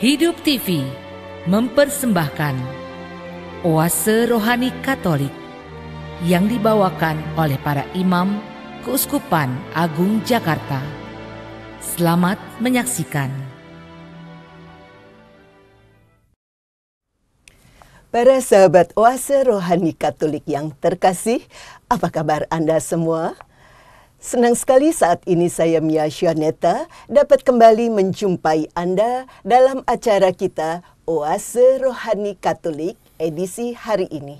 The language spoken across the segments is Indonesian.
Hidup TV mempersembahkan Oase Rohani Katolik yang dibawakan oleh para imam Keuskupan Agung Jakarta. Selamat menyaksikan. Para sahabat Oase Rohani Katolik yang terkasih, apa kabar Anda semua? Senang sekali saat ini saya Mia Syoneta dapat kembali menjumpai Anda dalam acara kita Oase Rohani Katolik edisi hari ini.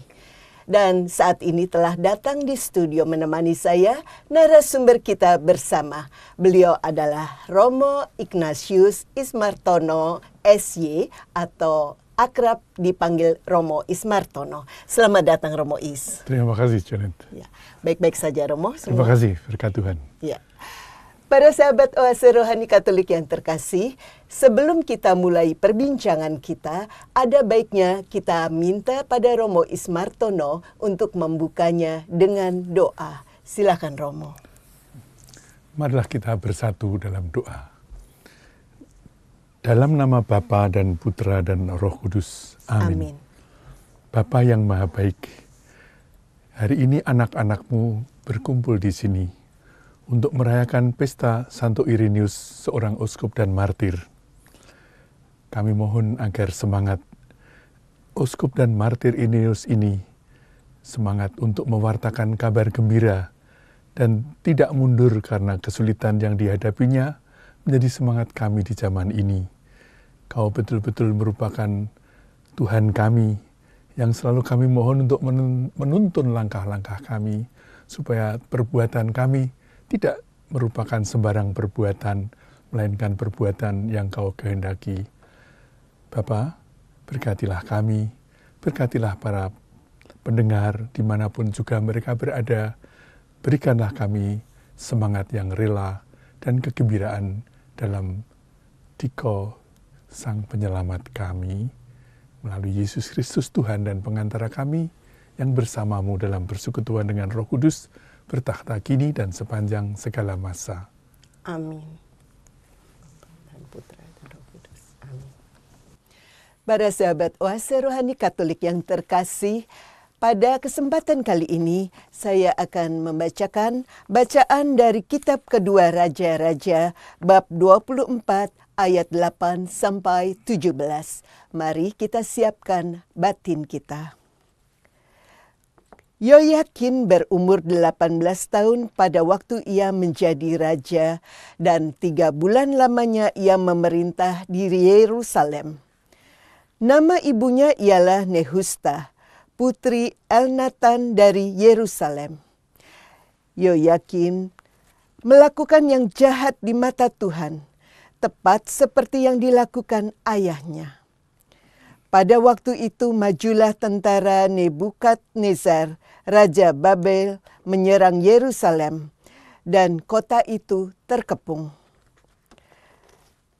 Dan saat ini telah datang di studio menemani saya narasumber kita bersama. Beliau adalah Romo Ignatius Ismartono SY atau akrab dipanggil Romo Ismartono. Selamat datang Romo Is. Terima kasih Janet. Ya. Baik-baik saja Romo. Semua. Terima kasih, berkat Tuhan. Ya. Para sahabat Oase Rohani Katolik yang terkasih, sebelum kita mulai perbincangan kita, ada baiknya kita minta pada Romo Ismartono untuk membukanya dengan doa. Silakan Romo. Marilah kita bersatu dalam doa. Dalam nama Bapa dan Putra dan Roh Kudus. Amin. Amin. Bapa yang Maha Baik, hari ini anak-anakmu berkumpul di sini untuk merayakan pesta Santo Irinius, seorang uskup dan martir. Kami mohon agar semangat uskup dan martir Irinius ini semangat untuk mewartakan kabar gembira dan tidak mundur karena kesulitan yang dihadapinya, menjadi semangat kami di zaman ini. Kau betul-betul merupakan Tuhan kami yang selalu kami mohon untuk menuntun langkah-langkah kami supaya perbuatan kami tidak merupakan sembarang perbuatan, melainkan perbuatan yang kau kehendaki. Bapa, berkatilah kami, berkatilah para pendengar dimanapun juga mereka berada, berikanlah kami semangat yang rela dan kegembiraan dalam Diko Sang Penyelamat kami, melalui Yesus Kristus Tuhan dan pengantara kami, yang bersamamu dalam persekutuan dengan Roh Kudus, bertakhta kini dan sepanjang segala masa. Amin. Putra dan Roh Kudus. Amin. Para sahabat oase rohani Katolik yang terkasih, pada kesempatan kali ini, saya akan membacakan bacaan dari kitab kedua Raja-Raja bab 24 ayat 8 sampai 17. Mari kita siapkan batin kita. Yoyakin berumur 18 tahun pada waktu ia menjadi raja dan tiga bulan lamanya ia memerintah di Yerusalem. Nama ibunya ialah Nehusta putri Elnatan dari Yerusalem. Yoyakim melakukan yang jahat di mata Tuhan, tepat seperti yang dilakukan ayahnya. Pada waktu itu majulah tentara Nebukadnezar, raja Babel, menyerang Yerusalem dan kota itu terkepung.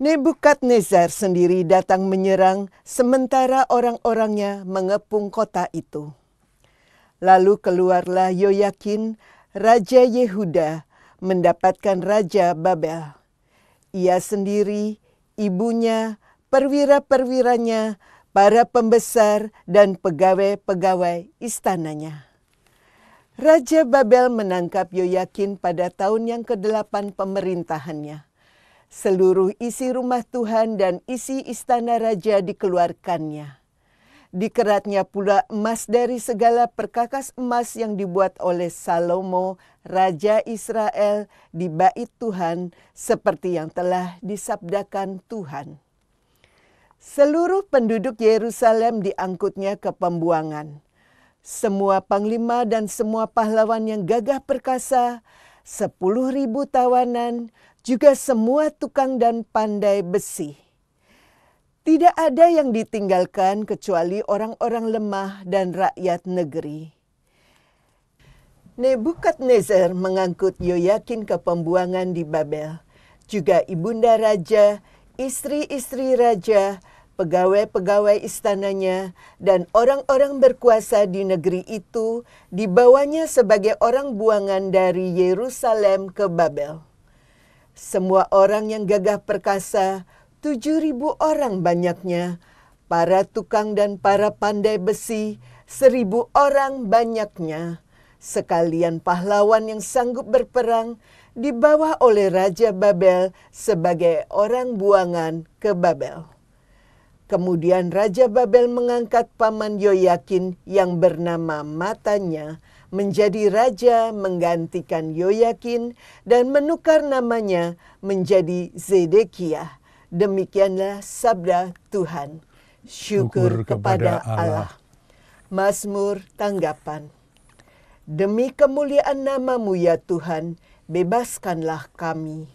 Nebukadnezar sendiri datang menyerang sementara orang-orangnya mengepung kota itu. Lalu keluarlah Yoyakin, Raja Yehuda, mendapatkan Raja Babel. Ia sendiri, ibunya, perwira-perwiranya, para pembesar dan pegawai-pegawai istananya. Raja Babel menangkap Yoyakin pada tahun yang ke-8 pemerintahannya Seluruh isi rumah Tuhan dan isi istana raja dikeluarkannya. Dikeratnya pula emas dari segala perkakas emas yang dibuat oleh Salomo, Raja Israel, di bait Tuhan, seperti yang telah disabdakan Tuhan. Seluruh penduduk Yerusalem diangkutnya ke pembuangan. Semua panglima dan semua pahlawan yang gagah perkasa, sepuluh ribu tawanan, juga semua tukang dan pandai besi. Tidak ada yang ditinggalkan kecuali orang-orang lemah dan rakyat negeri. Nebukadnezar mengangkut Yoyakin ke pembuangan di Babel, juga ibunda raja, istri-istri raja, pegawai-pegawai istananya, dan orang-orang berkuasa di negeri itu dibawanya sebagai orang buangan dari Yerusalem ke Babel. Semua orang yang gagah perkasa, tujuh ribu orang banyaknya, para tukang dan para pandai besi, seribu orang banyaknya. Sekalian pahlawan yang sanggup berperang dibawa oleh Raja Babel sebagai orang buangan ke Babel. Kemudian Raja Babel mengangkat paman Yoyakin yang bernama Matanya menjadi raja menggantikan Yoyakin dan menukar namanya menjadi Zedekiah. Demikianlah sabda Tuhan. Syukur, Syukur kepada Allah. Allah. Mazmur tanggapan. Demi kemuliaan namamu ya Tuhan, bebaskanlah kami.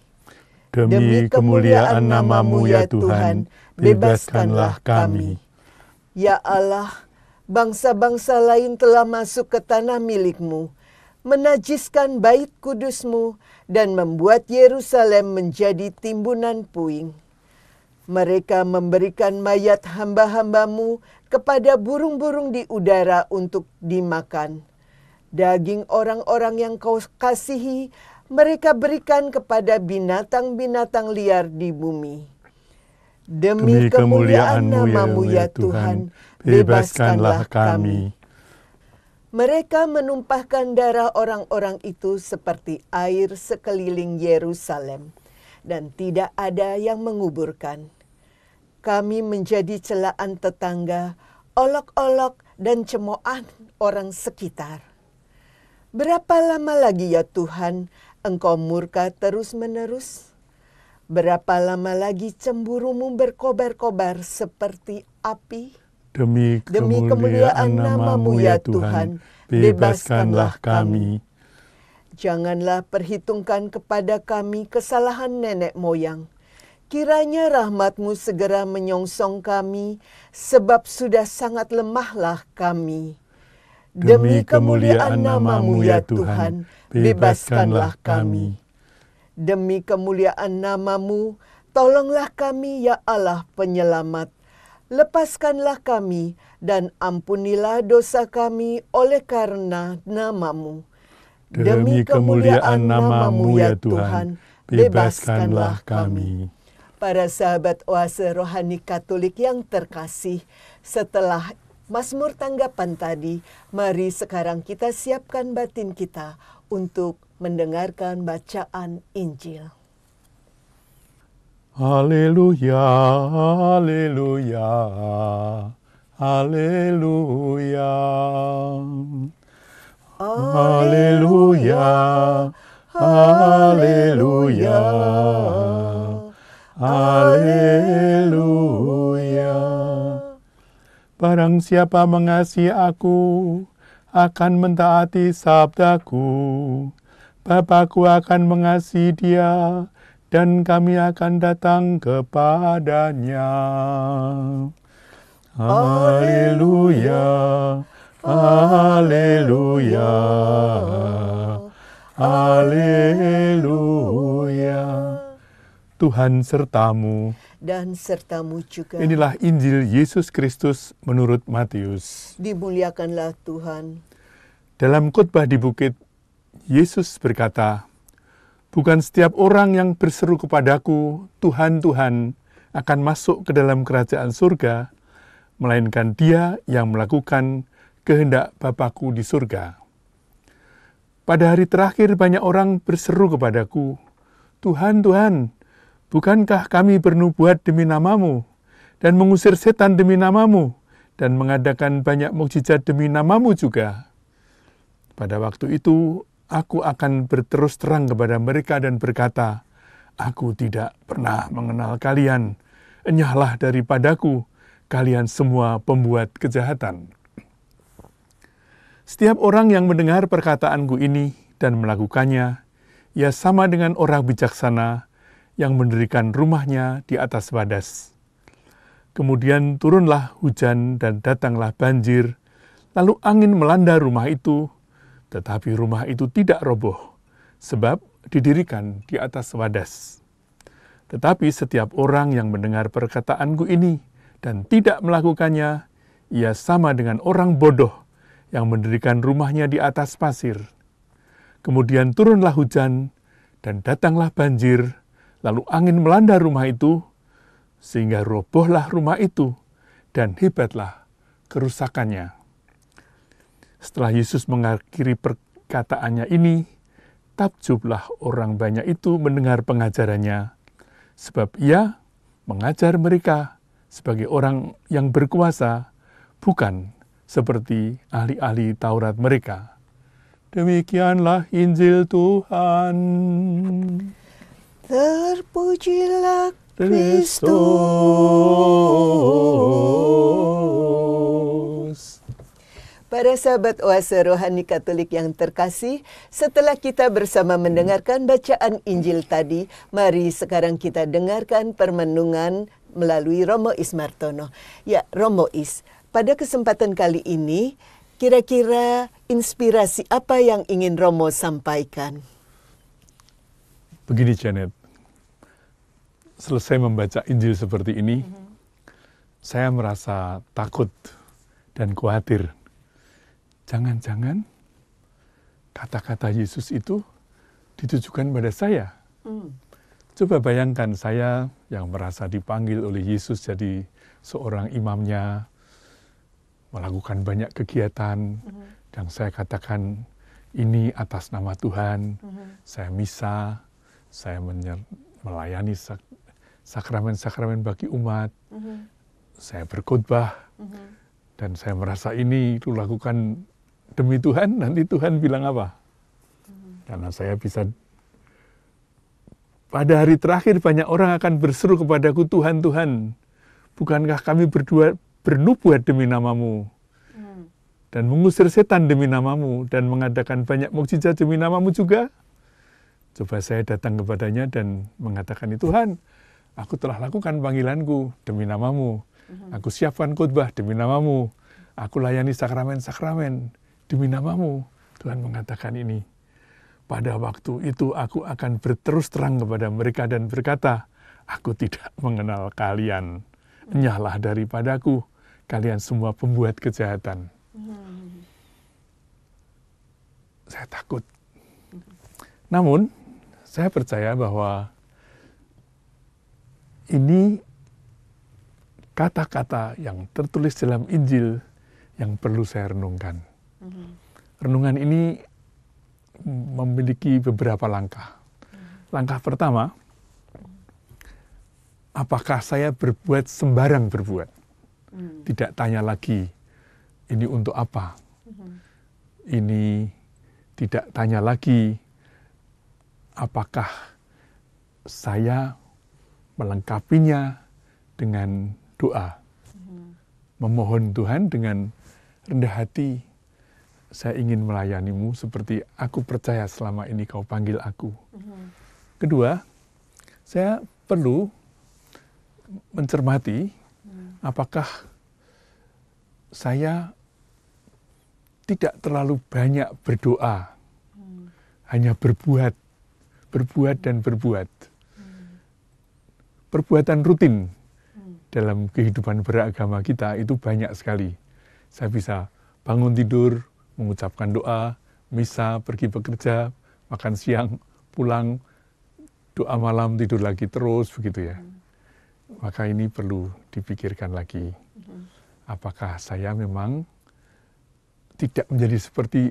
Demi kemuliaan namamu ya, ya Tuhan, bebaskanlah kami. Ya Allah, Bangsa-bangsa lain telah masuk ke tanah milikmu, menajiskan bait kudusmu, dan membuat Yerusalem menjadi timbunan puing. Mereka memberikan mayat hamba-hambamu kepada burung-burung di udara untuk dimakan. Daging orang-orang yang kau kasihi, mereka berikan kepada binatang-binatang liar di bumi. Demi, Demi kemuliaan ya namamu ya ya Tuhan bebaskanlah kami. Mereka menumpahkan darah orang-orang itu seperti air sekeliling Yerusalem, dan tidak ada yang menguburkan. Kami menjadi celaan tetangga, olok-olok, dan cemoan orang sekitar. Berapa lama lagi ya Tuhan, engkau murka terus-menerus? Berapa lama lagi cemburumu berkobar-kobar seperti api? Demi kemuliaan, namamu ya, ya Tuhan, bebaskanlah kami. Janganlah perhitungkan kepada kami kesalahan nenek moyang. Kiranya rahmatmu segera menyongsong kami, sebab sudah sangat lemahlah kami. Demi kemuliaan namamu ya, ya Tuhan, bebaskanlah kami. Demi kemuliaan namamu, tolonglah kami ya Allah penyelamat lepaskanlah kami dan ampunilah dosa kami oleh karena namamu. Demi kemuliaan namamu ya, ya Tuhan, bebaskanlah kami. Para sahabat oase rohani katolik yang terkasih, setelah Mazmur tanggapan tadi, mari sekarang kita siapkan batin kita untuk mendengarkan bacaan Injil. Haleluya, haleluya, haleluya. Haleluya, haleluya, haleluya. Barang siapa mengasihi aku, akan mentaati sabdaku. Bapakku akan mengasihi dia, dan kami akan datang kepadanya. Haleluya, haleluya, haleluya. Tuhan sertamu dan sertamu juga. Inilah Injil Yesus Kristus menurut Matius. Dimuliakanlah Tuhan. Dalam khotbah di bukit, Yesus berkata, Bukan setiap orang yang berseru kepadaku, Tuhan, Tuhan, akan masuk ke dalam kerajaan surga, melainkan dia yang melakukan kehendak Bapakku di surga. Pada hari terakhir banyak orang berseru kepadaku, Tuhan, Tuhan, bukankah kami bernubuat demi namamu, dan mengusir setan demi namamu, dan mengadakan banyak mukjizat demi namamu juga? Pada waktu itu, aku akan berterus terang kepada mereka dan berkata, Aku tidak pernah mengenal kalian. Enyahlah daripadaku, kalian semua pembuat kejahatan. Setiap orang yang mendengar perkataanku ini dan melakukannya, ia sama dengan orang bijaksana yang mendirikan rumahnya di atas badas. Kemudian turunlah hujan dan datanglah banjir, lalu angin melanda rumah itu tetapi rumah itu tidak roboh, sebab didirikan di atas wadas. Tetapi setiap orang yang mendengar perkataanku ini dan tidak melakukannya, ia sama dengan orang bodoh yang mendirikan rumahnya di atas pasir. Kemudian turunlah hujan dan datanglah banjir, lalu angin melanda rumah itu, sehingga robohlah rumah itu dan hebatlah kerusakannya. Setelah Yesus mengakhiri perkataannya ini, takjublah orang banyak itu mendengar pengajarannya, sebab ia mengajar mereka sebagai orang yang berkuasa, bukan seperti ahli-ahli Taurat mereka. Demikianlah Injil Tuhan. Terpujilah Kristus. Para sahabat oase rohani Katolik yang terkasih, setelah kita bersama mendengarkan bacaan Injil tadi, mari sekarang kita dengarkan permenungan melalui Romo Ismartono. Ya, Romo Is, pada kesempatan kali ini, kira-kira inspirasi apa yang ingin Romo sampaikan? Begini Janet, selesai membaca Injil seperti ini, mm -hmm. saya merasa takut dan khawatir jangan-jangan kata-kata Yesus itu ditujukan pada saya. Hmm. Coba bayangkan saya yang merasa dipanggil oleh Yesus jadi seorang imamnya, melakukan banyak kegiatan, hmm yang saya katakan ini atas nama Tuhan, hmm saya misa, saya melayani sak- sakramen-sakramen bagi umat, hmm saya berkhotbah, hmm dan saya merasa ini itu lakukan demi Tuhan, nanti Tuhan bilang apa? Karena saya bisa pada hari terakhir banyak orang akan berseru kepadaku Tuhan Tuhan, bukankah kami berdua bernubuat demi namamu dan mengusir setan demi namamu dan mengadakan banyak mukjizat demi namamu juga? Coba saya datang kepadanya dan mengatakan, Tuhan, aku telah lakukan panggilanku demi namamu. Aku siapkan khotbah demi namamu. Aku layani sakramen-sakramen Demi namamu, Tuhan mengatakan ini. Pada waktu itu aku akan berterus terang kepada mereka dan berkata, Aku tidak mengenal kalian. nyalah daripadaku, kalian semua pembuat kejahatan. Hmm. Saya takut. Namun, saya percaya bahwa ini kata-kata yang tertulis dalam Injil yang perlu saya renungkan hmm Renungan ini memiliki beberapa langkah. Langkah pertama, apakah saya berbuat sembarang berbuat? Mm. Tidak tanya lagi, ini untuk apa? Mm-hmm. Ini tidak tanya lagi, apakah saya melengkapinya dengan doa, memohon Tuhan dengan rendah hati, saya ingin melayanimu seperti aku percaya selama ini kau panggil aku. Mm-hmm. Kedua, saya perlu mencermati mm. apakah saya tidak terlalu banyak berdoa, mm. hanya berbuat, berbuat dan berbuat. Mm. Perbuatan rutin dalam kehidupan beragama kita itu banyak sekali. Saya bisa bangun tidur, mengucapkan doa, misa, pergi bekerja, makan siang, pulang, doa malam, tidur lagi terus begitu ya. Hmm. Maka ini perlu dipikirkan lagi. Hmm. Apakah saya memang tidak menjadi seperti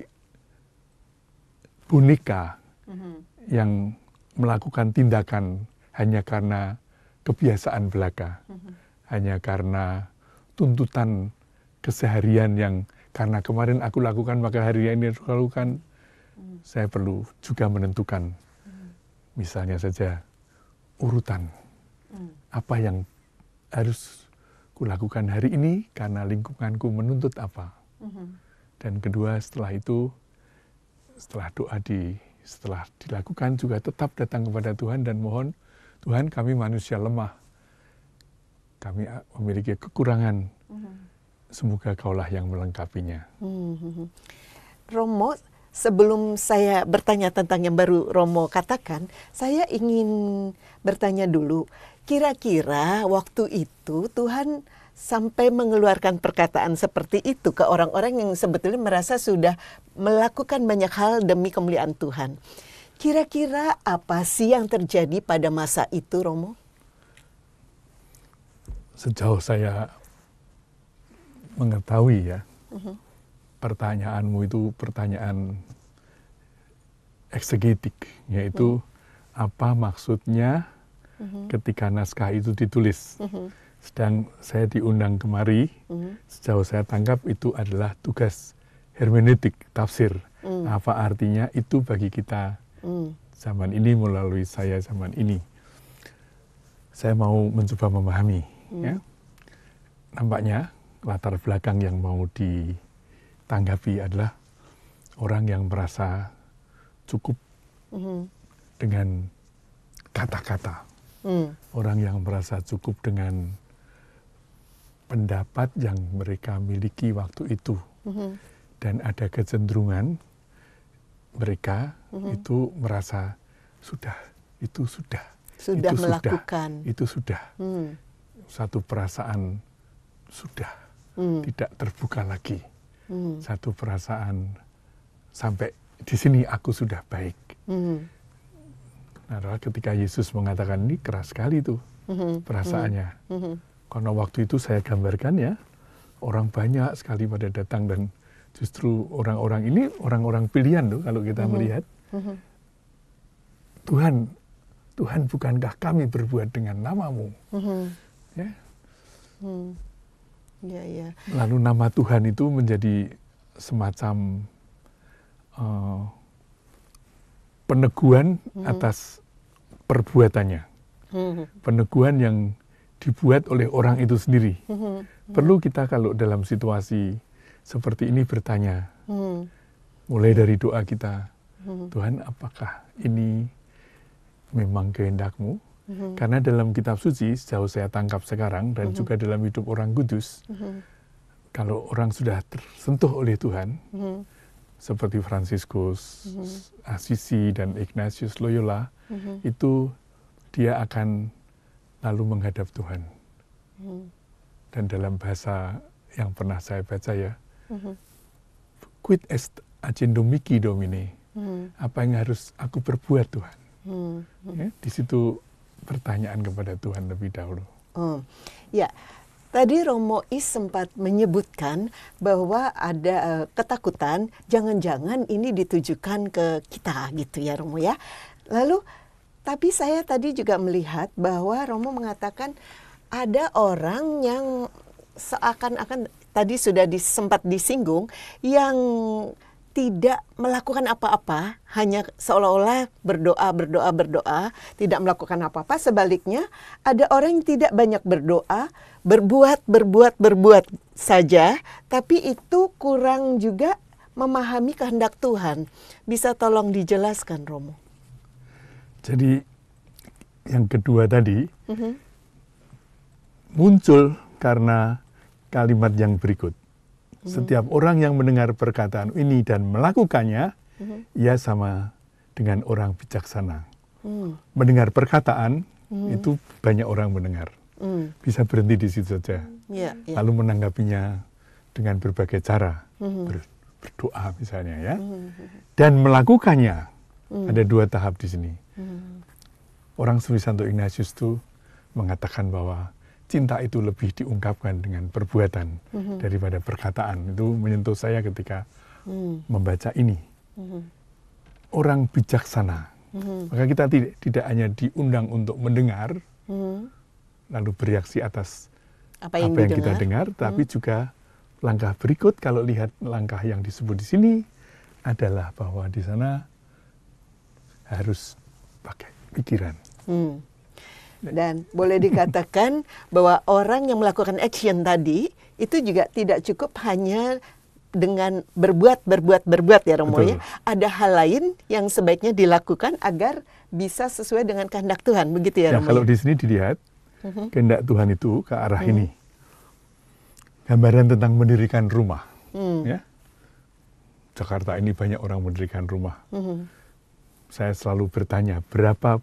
boneka hmm. yang melakukan tindakan hanya karena kebiasaan belaka, hanya karena tuntutan keseharian yang karena kemarin aku lakukan maka hari ini aku lakukan hmm. saya perlu juga menentukan hmm. misalnya saja urutan hmm. apa yang harus kulakukan hari ini karena lingkunganku menuntut apa hmm. dan kedua setelah itu setelah doa di setelah dilakukan juga tetap datang kepada Tuhan dan mohon Tuhan kami manusia lemah kami ah, memiliki kekurangan hmm semoga kaulah yang melengkapinya. Hmm. Romo, sebelum saya bertanya tentang yang baru Romo katakan, saya ingin bertanya dulu, kira-kira waktu itu Tuhan sampai mengeluarkan perkataan seperti itu ke orang-orang yang sebetulnya merasa sudah melakukan banyak hal demi kemuliaan Tuhan. Kira-kira apa sih yang terjadi pada masa itu, Romo? Sejauh saya mengetahui ya mm-hmm. pertanyaanmu itu pertanyaan eksegetik, yaitu mm-hmm. apa maksudnya mm-hmm. ketika naskah itu ditulis. Sedang saya diundang kemari, sejauh saya tangkap itu adalah tugas hermeneutik tafsir. Mm. Apa artinya itu bagi kita mm. zaman ini melalui saya zaman ini. Saya mau mencoba memahami. Ya. Mm. Nampaknya latar belakang yang mau ditanggapi adalah orang yang merasa cukup mm -hmm. dengan kata-kata, mm. orang yang merasa cukup dengan pendapat yang mereka miliki waktu itu, mm -hmm. dan ada kecenderungan mereka mm -hmm. itu merasa sudah itu sudah sudah itu melakukan sudah, itu sudah mm. satu perasaan sudah hmm. tidak terbuka lagi. Hmm. Satu perasaan sampai di sini aku sudah baik. Hmm. Nah, ketika Yesus mengatakan ini keras sekali tuh hmm. hmm. perasaannya. Hmm. Karena waktu itu saya gambarkan ya, orang banyak sekali pada datang dan justru orang-orang ini orang-orang pilihan tuh kalau kita hmm. melihat. Hmm. Tuhan, Tuhan bukankah kami berbuat dengan namamu? Hmm. Ya. Hmm. Ya, ya. Lalu nama Tuhan itu menjadi semacam uh, peneguhan hmm. atas perbuatannya, hmm. peneguhan yang dibuat oleh orang itu sendiri. Hmm, hmm, hmm. Perlu kita kalau dalam situasi seperti ini bertanya, hmm. mulai dari doa kita, hmm. Tuhan apakah ini memang kehendakmu? hmm Karena dalam kitab suci sejauh saya tangkap sekarang dan mm-hmm. juga dalam hidup orang kudus, mm-hmm. kalau orang sudah tersentuh oleh Tuhan, mm-hmm. seperti Franciscus, mm-hmm. Assisi dan Ignatius Loyola, mm-hmm. itu dia akan lalu menghadap Tuhan. Mm-hmm. Dan dalam bahasa yang pernah saya baca ya, mm-hmm. quid est agendum domine. hmm Apa yang harus aku perbuat Tuhan? Hmm. Ya, di situ pertanyaan kepada Tuhan lebih dahulu. Hmm. Ya, tadi Romo Is sempat menyebutkan bahwa ada eh, ketakutan, jangan-jangan ini ditujukan ke kita gitu ya Romo ya. Lalu, tapi saya tadi juga melihat bahwa Romo mengatakan ada orang yang seakan-akan tadi sudah disempat disinggung yang tidak melakukan apa-apa, hanya seolah-olah berdoa, berdoa, berdoa, tidak melakukan apa-apa. Sebaliknya, ada orang yang tidak banyak berdoa, berbuat, berbuat, berbuat saja, tapi itu kurang juga memahami kehendak Tuhan. Bisa tolong dijelaskan, Romo? Jadi, yang kedua tadi mm -hmm. muncul karena kalimat yang berikut Mhm. Setiap orang yang mendengar perkataan ini dan melakukannya, mm-hmm. ia sama dengan orang bijaksana. Mm. Mendengar perkataan mm. itu banyak orang mendengar. Mm. Bisa berhenti di situ saja. Yeah, yeah. Lalu menanggapinya dengan berbagai cara, mm-hmm. Ber, berdoa misalnya ya, mm-hmm. dan melakukannya. Mm. Ada dua tahap di sini. Mm. Orang Sri Santo Ignatius itu mengatakan bahwa cinta itu lebih diungkapkan dengan perbuatan mm-hmm. daripada perkataan. Itu menyentuh saya ketika mm. membaca ini. Mm-hmm. Orang bijaksana. Mm-hmm. Maka kita tidak, tidak hanya diundang untuk mendengar, mm-hmm. lalu bereaksi atas apa yang, apa yang kita dengar, tapi mm-hmm. juga langkah berikut kalau lihat langkah yang disebut di sini adalah bahwa di sana harus pakai pikiran. Mm. Dan boleh dikatakan bahwa orang yang melakukan action tadi itu juga tidak cukup hanya dengan berbuat berbuat berbuat ya Romo ya. Ada hal lain yang sebaiknya dilakukan agar bisa sesuai dengan kehendak Tuhan begitu ya, ya Romo. Kalau ya? di sini dilihat mhm. kehendak Tuhan itu ke arah hmm. ini. Gambaran tentang mendirikan rumah hmm. ya. Jakarta ini banyak orang mendirikan rumah. Hmm. Saya selalu bertanya berapa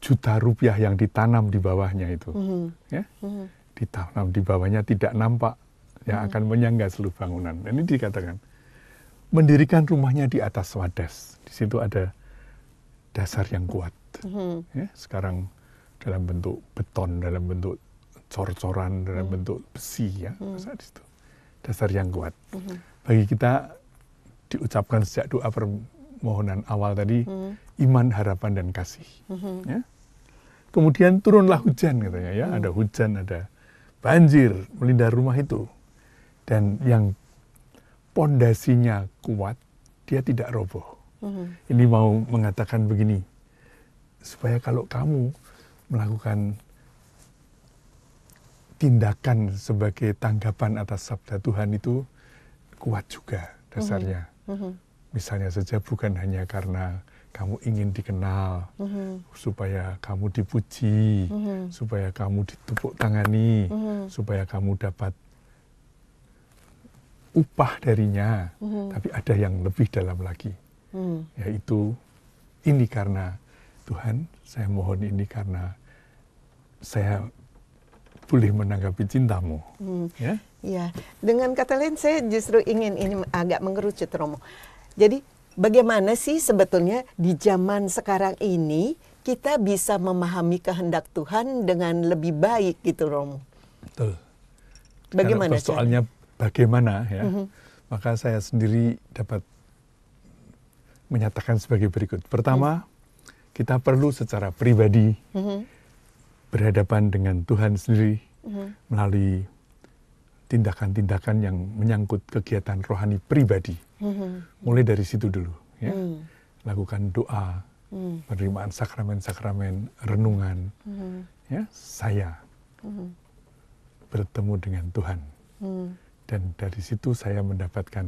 juta rupiah yang ditanam di bawahnya itu, mm-hmm. ya, mm-hmm. ditanam di bawahnya tidak nampak yang mm-hmm. akan menyangga seluruh bangunan. ini dikatakan mendirikan rumahnya di atas wadas. Di situ ada dasar yang kuat. Mm-hmm. Ya, sekarang dalam bentuk beton, dalam bentuk cor-coran, dalam mm-hmm. bentuk besi ya, mm-hmm. di situ dasar yang kuat. Mm-hmm. Bagi kita diucapkan sejak doa permohonan awal tadi. Mm-hmm iman, harapan, dan kasih. Mm-hmm. Ya. Kemudian turunlah hujan katanya ya, mm. ada hujan, ada banjir melindar rumah itu. Dan yang pondasinya kuat, dia tidak roboh. Mm-hmm. Ini mau mengatakan begini, supaya kalau kamu melakukan tindakan sebagai tanggapan atas sabda Tuhan itu kuat juga dasarnya. Mm-hmm. Mm-hmm. Misalnya saja bukan hanya karena kamu ingin dikenal, mm -hmm. supaya kamu dipuji, mm -hmm. supaya kamu ditepuk tangani, mm -hmm. supaya kamu dapat upah darinya, mm -hmm. tapi ada yang lebih dalam lagi, mm. yaitu ini karena Tuhan, saya mohon ini karena saya boleh menanggapi cintamu. Hmm. Ya? ya, dengan kata lain saya justru ingin ini agak mengerucut Romo. Jadi bagaimana sih sebetulnya di zaman sekarang ini kita bisa memahami kehendak Tuhan dengan lebih baik gitu Romo. Betul. Bagaimana Karena soalnya bagaimana ya? Mm -hmm. Maka saya sendiri dapat menyatakan sebagai berikut. Pertama, mm -hmm. kita perlu secara pribadi mm -hmm. berhadapan dengan Tuhan sendiri mm -hmm. melalui tindakan-tindakan yang menyangkut kegiatan rohani pribadi. Mm-hmm. Mulai dari situ dulu, ya. Mm. Lakukan doa, mm. penerimaan sakramen-sakramen, renungan, mm-hmm. ya. Saya mm-hmm. bertemu dengan Tuhan, mm. dan dari situ saya mendapatkan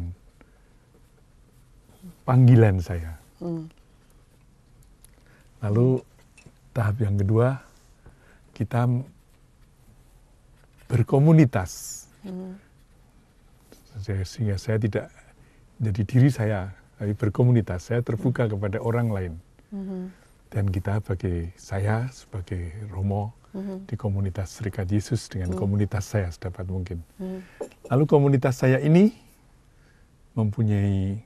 panggilan saya. Lalu tahap yang kedua kita berkomunitas Hmm. sehingga saya tidak jadi diri saya tapi berkomunitas saya terbuka kepada orang lain hmm. dan kita sebagai saya sebagai Romo hmm. di komunitas Serikat Yesus dengan komunitas saya sedapat mungkin lalu komunitas saya ini mempunyai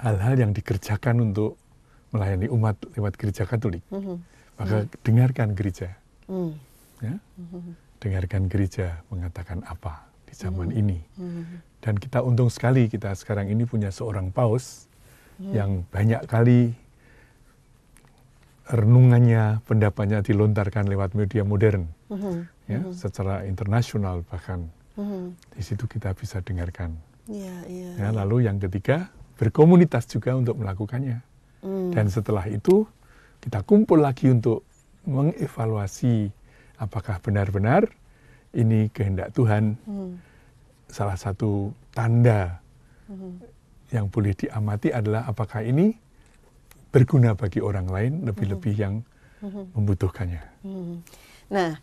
hal-hal yang dikerjakan untuk melayani umat lewat gereja Katolik maka dengarkan gereja ya dengarkan gereja mengatakan apa di zaman hmm. ini. Hmm. Dan kita untung sekali kita sekarang ini punya seorang paus hmm. yang banyak kali renungannya, pendapatnya dilontarkan lewat media modern, hmm. ya, hmm. secara internasional bahkan. Hmm. Di situ kita bisa dengarkan. Ya, ya, ya, lalu yang ketiga berkomunitas juga untuk melakukannya. Hmm. Dan setelah itu kita kumpul lagi untuk mengevaluasi apakah benar-benar ini kehendak Tuhan. Hmm. Salah satu tanda hmm. yang boleh diamati adalah apakah ini berguna bagi orang lain lebih-lebih hmm. yang hmm. membutuhkannya. Hmm. Nah,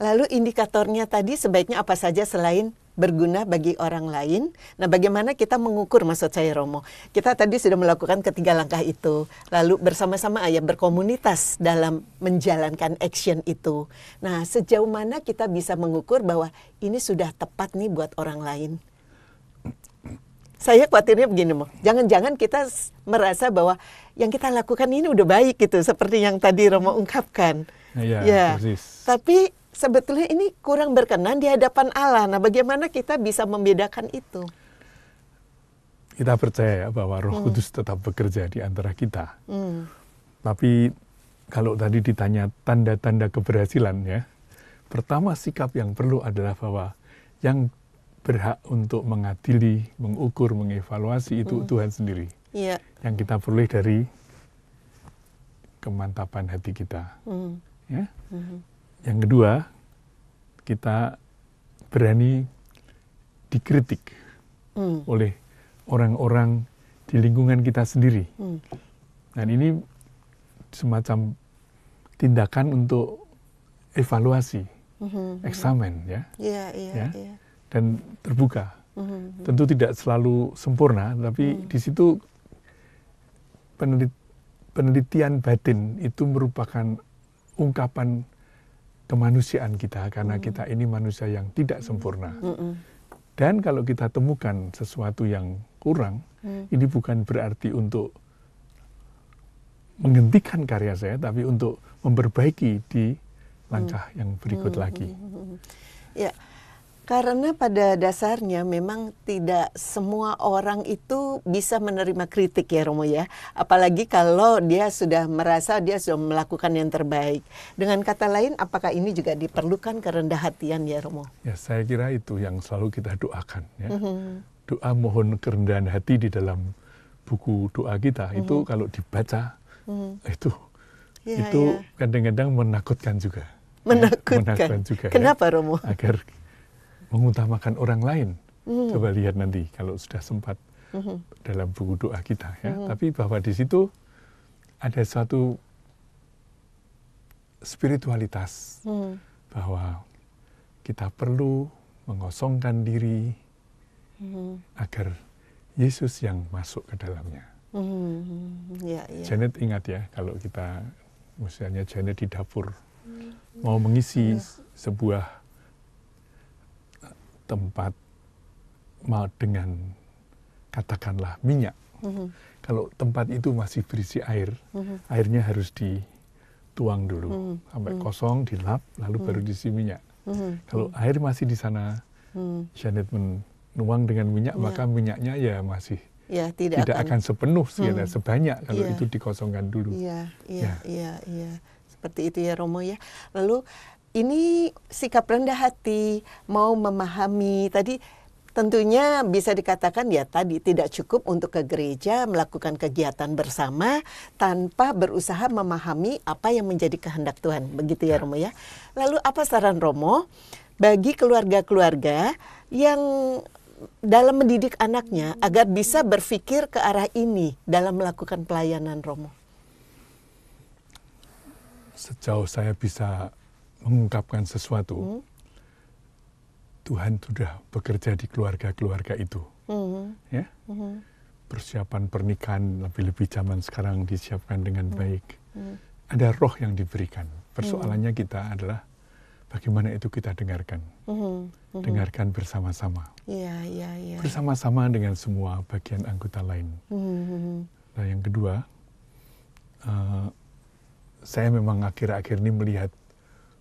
Lalu indikatornya tadi sebaiknya apa saja selain berguna bagi orang lain. Nah, bagaimana kita mengukur maksud saya Romo? Kita tadi sudah melakukan ketiga langkah itu, lalu bersama-sama ayah ya, berkomunitas dalam menjalankan action itu. Nah, sejauh mana kita bisa mengukur bahwa ini sudah tepat nih buat orang lain? Saya khawatirnya begini, Mo. Jangan-jangan kita merasa bahwa yang kita lakukan ini udah baik gitu, seperti yang tadi Romo ungkapkan. Iya, ya. Tapi sebetulnya ini kurang berkenan di hadapan Allah. Nah, bagaimana kita bisa membedakan itu? Kita percaya bahwa Roh hmm. Kudus tetap bekerja di antara kita. Hmm. Tapi kalau tadi ditanya tanda-tanda keberhasilannya, pertama sikap yang perlu adalah bahwa yang berhak untuk mengadili, mengukur, mengevaluasi itu hmm. Tuhan sendiri. Ya. Yang kita peroleh dari kemantapan hati kita. Hmm. Ya? hmm yang kedua, kita berani dikritik hmm. oleh orang-orang di lingkungan kita sendiri. Hmm. Dan ini semacam tindakan untuk evaluasi, hmm eksamen ya. Yeah, yeah, ya, yeah. dan terbuka. hmm Tentu tidak selalu sempurna, tapi mm. di situ penelit, penelitian batin itu merupakan ungkapan kemanusiaan kita karena mm. kita ini manusia yang tidak hmm. sempurna. Mm Dan kalau kita temukan sesuatu yang kurang, mm. ini bukan berarti untuk menghentikan karya saya, tapi untuk memperbaiki di langkah mm. yang berikut mm. lagi. Yeah karena pada dasarnya memang tidak semua orang itu bisa menerima kritik ya Romo ya. Apalagi kalau dia sudah merasa dia sudah melakukan yang terbaik. Dengan kata lain apakah ini juga diperlukan kerendah hatian ya Romo? Ya saya kira itu yang selalu kita doakan ya. Mm -hmm. Doa mohon kerendahan hati di dalam buku doa kita mm -hmm. itu kalau dibaca mm -hmm. itu ya, itu ya. kadang-kadang ya. menakutkan juga. Menakutkan. Ya, menakutkan juga. Ya. Kenapa ya, Romo? Agar mengutamakan orang lain. hmm Coba lihat nanti kalau sudah sempat hmm dalam buku doa kita ya. hmm Tapi bahwa di situ ada suatu spiritualitas hmm bahwa kita perlu mengosongkan diri hmm agar Yesus yang masuk ke dalamnya. hmm Yeah, yeah. Janet ingat ya kalau kita misalnya Janet di dapur hmm mau mengisi yeah. Hmm. sebuah tempat mal dengan katakanlah minyak. Mm-hmm. Kalau tempat itu masih berisi air, mm-hmm. airnya harus dituang dulu mm-hmm. sampai mm-hmm. kosong, dilap, lalu mm-hmm. baru diisi minyak. Mm-hmm. Kalau mm-hmm. air masih di sana, mm-hmm. Janet menuang dengan minyak, yeah. maka minyaknya ya masih ya, tidak, tidak akan, akan sepenuh, hmm. sebanyak kalau yeah. itu dikosongkan dulu. Iya, iya, ya. iya, iya. Seperti itu ya Romo ya. Lalu ini sikap rendah hati, mau memahami tadi tentunya bisa dikatakan ya tadi tidak cukup untuk ke gereja melakukan kegiatan bersama tanpa berusaha memahami apa yang menjadi kehendak Tuhan. Begitu ya, ya. Romo ya. Lalu apa saran Romo bagi keluarga-keluarga yang dalam mendidik anaknya agar bisa berpikir ke arah ini dalam melakukan pelayanan Romo? Sejauh saya bisa mengungkapkan sesuatu, hmm. Tuhan sudah bekerja di keluarga-keluarga itu. Hmm. Ya, hmm. persiapan pernikahan lebih-lebih zaman sekarang disiapkan dengan hmm. baik. Hmm. Ada roh yang diberikan. Persoalannya hmm. kita adalah bagaimana itu kita dengarkan, -hmm. hmm dengarkan bersama-sama, Ya, ya, ya. bersama-sama dengan semua bagian anggota lain. -hmm. hmm, hmm. Nah, yang kedua, uh, saya memang akhir-akhir ini melihat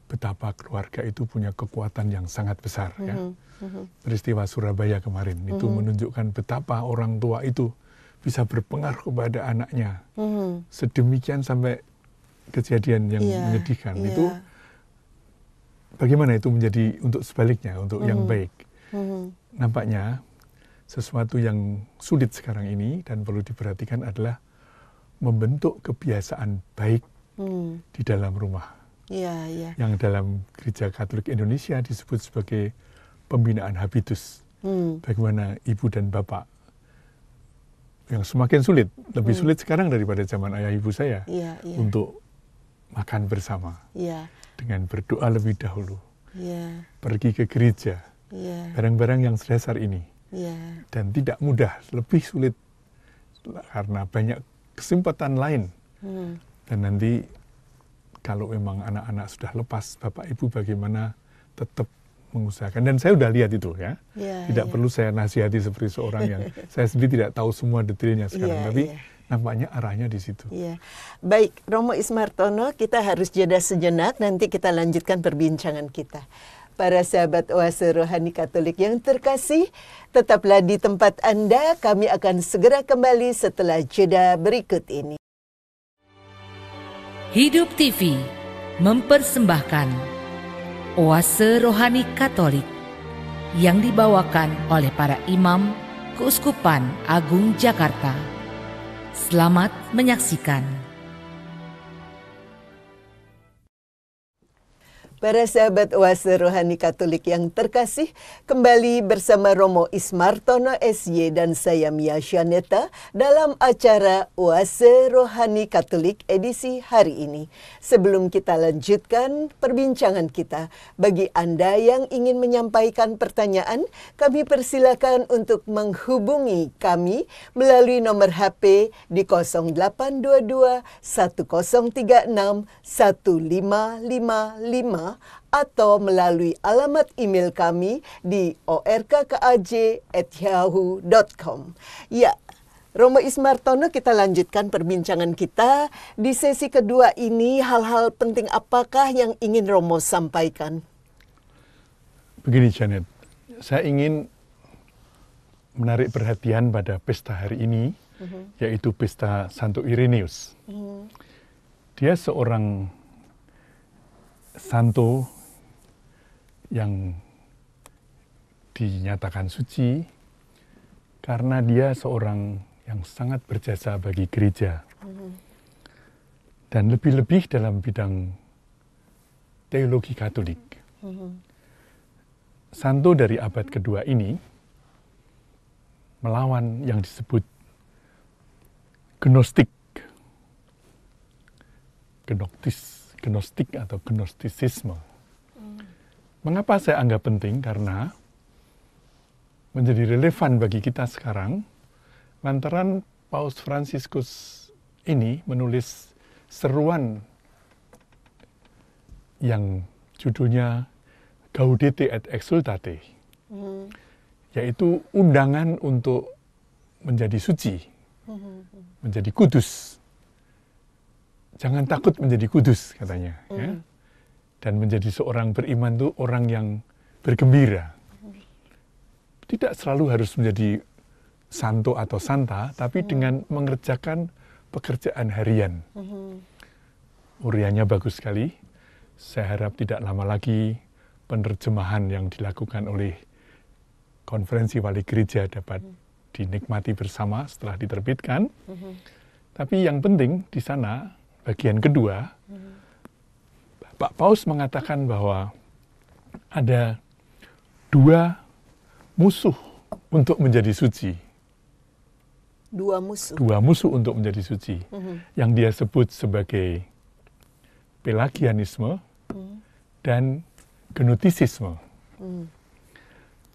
betapa keluarga itu punya kekuatan yang sangat besar mm -hmm. ya. Mm-hmm. Mm-hmm. Peristiwa Surabaya kemarin mm -hmm. itu mm-hmm. menunjukkan betapa orang tua itu bisa berpengaruh kepada anaknya. Mm -hmm. Sedemikian sampai kejadian yang yeah, menyedihkan yeah. itu bagaimana itu menjadi untuk sebaliknya untuk mm -hmm. yang baik. Mm -hmm. Nampaknya sesuatu yang sulit sekarang ini dan perlu diperhatikan adalah membentuk kebiasaan baik hmm. di dalam rumah. Iya, iya. yang dalam gereja Katolik Indonesia disebut sebagai pembinaan habitus. Hmm. Bagaimana ibu dan bapak yang semakin sulit, lebih hmm. sulit sekarang daripada zaman ayah ibu saya ya, ya. untuk makan bersama ya. dengan berdoa lebih dahulu, ya. pergi ke gereja, iya. barang-barang ya. yang dasar ini ya. dan tidak mudah, lebih sulit karena banyak kesempatan lain hmm. dan nanti kalau memang anak-anak sudah lepas bapak ibu bagaimana tetap mengusahakan dan saya sudah lihat itu ya, ya tidak ya. perlu saya nasihati seperti seorang yang saya sendiri tidak tahu semua detailnya iya, sekarang ya, tapi ya. nampaknya arahnya di situ. Ya. Baik Romo Ismartono kita harus jeda sejenak nanti kita lanjutkan perbincangan kita. Para sahabat oase rohani Katolik yang terkasih, tetaplah di tempat Anda. Kami akan segera kembali setelah jeda berikut ini. Hidup TV mempersembahkan Oase Rohani Katolik yang dibawakan oleh para imam Keuskupan Agung Jakarta. Selamat menyaksikan. Para sahabat oase rohani katolik yang terkasih, kembali bersama Romo Ismartono SY dan saya Mia Shaneta dalam acara oase rohani katolik edisi hari ini. Sebelum kita lanjutkan perbincangan kita, bagi Anda yang ingin menyampaikan pertanyaan, kami persilakan untuk menghubungi kami melalui nomor HP di 0822 1036 1555 atau melalui alamat email kami di orkkaj@yahoo.com. Ya, Romo Ismartono kita lanjutkan perbincangan kita. Di sesi kedua ini hal-hal penting apakah yang ingin Romo sampaikan? Begini Janet, saya ingin menarik perhatian pada pesta hari ini, uh mhm. -huh. yaitu pesta Santo Ireneus. Uh mhm. -huh. Dia seorang santo yang dinyatakan suci karena dia seorang yang sangat berjasa bagi gereja. Dan lebih-lebih dalam bidang teologi Katolik. Santo dari abad kedua ini melawan yang disebut gnostik, Gnostis gnostik atau gnostisisme. Hmm. Mengapa saya anggap penting? Karena menjadi relevan bagi kita sekarang lantaran Paus Fransiskus ini menulis seruan yang judulnya Gaudete et Exultate, hmm. yaitu undangan untuk menjadi suci, hmm, hmm, menjadi kudus jangan takut menjadi kudus katanya mm. ya. dan menjadi seorang beriman itu orang yang bergembira tidak selalu harus menjadi santo atau santa tapi hmm. dengan mengerjakan pekerjaan harian mm. uriannya bagus sekali saya harap tidak lama lagi penerjemahan yang dilakukan oleh konferensi wali gereja dapat hmm. dinikmati bersama setelah diterbitkan hmm. tapi yang penting di sana bagian kedua, Pak Paus mengatakan bahwa ada dua musuh untuk menjadi suci. Dua musuh. Dua musuh untuk menjadi suci, -hmm. yang dia sebut sebagai pelagianisme hmm. dan genotisisme. Hmm.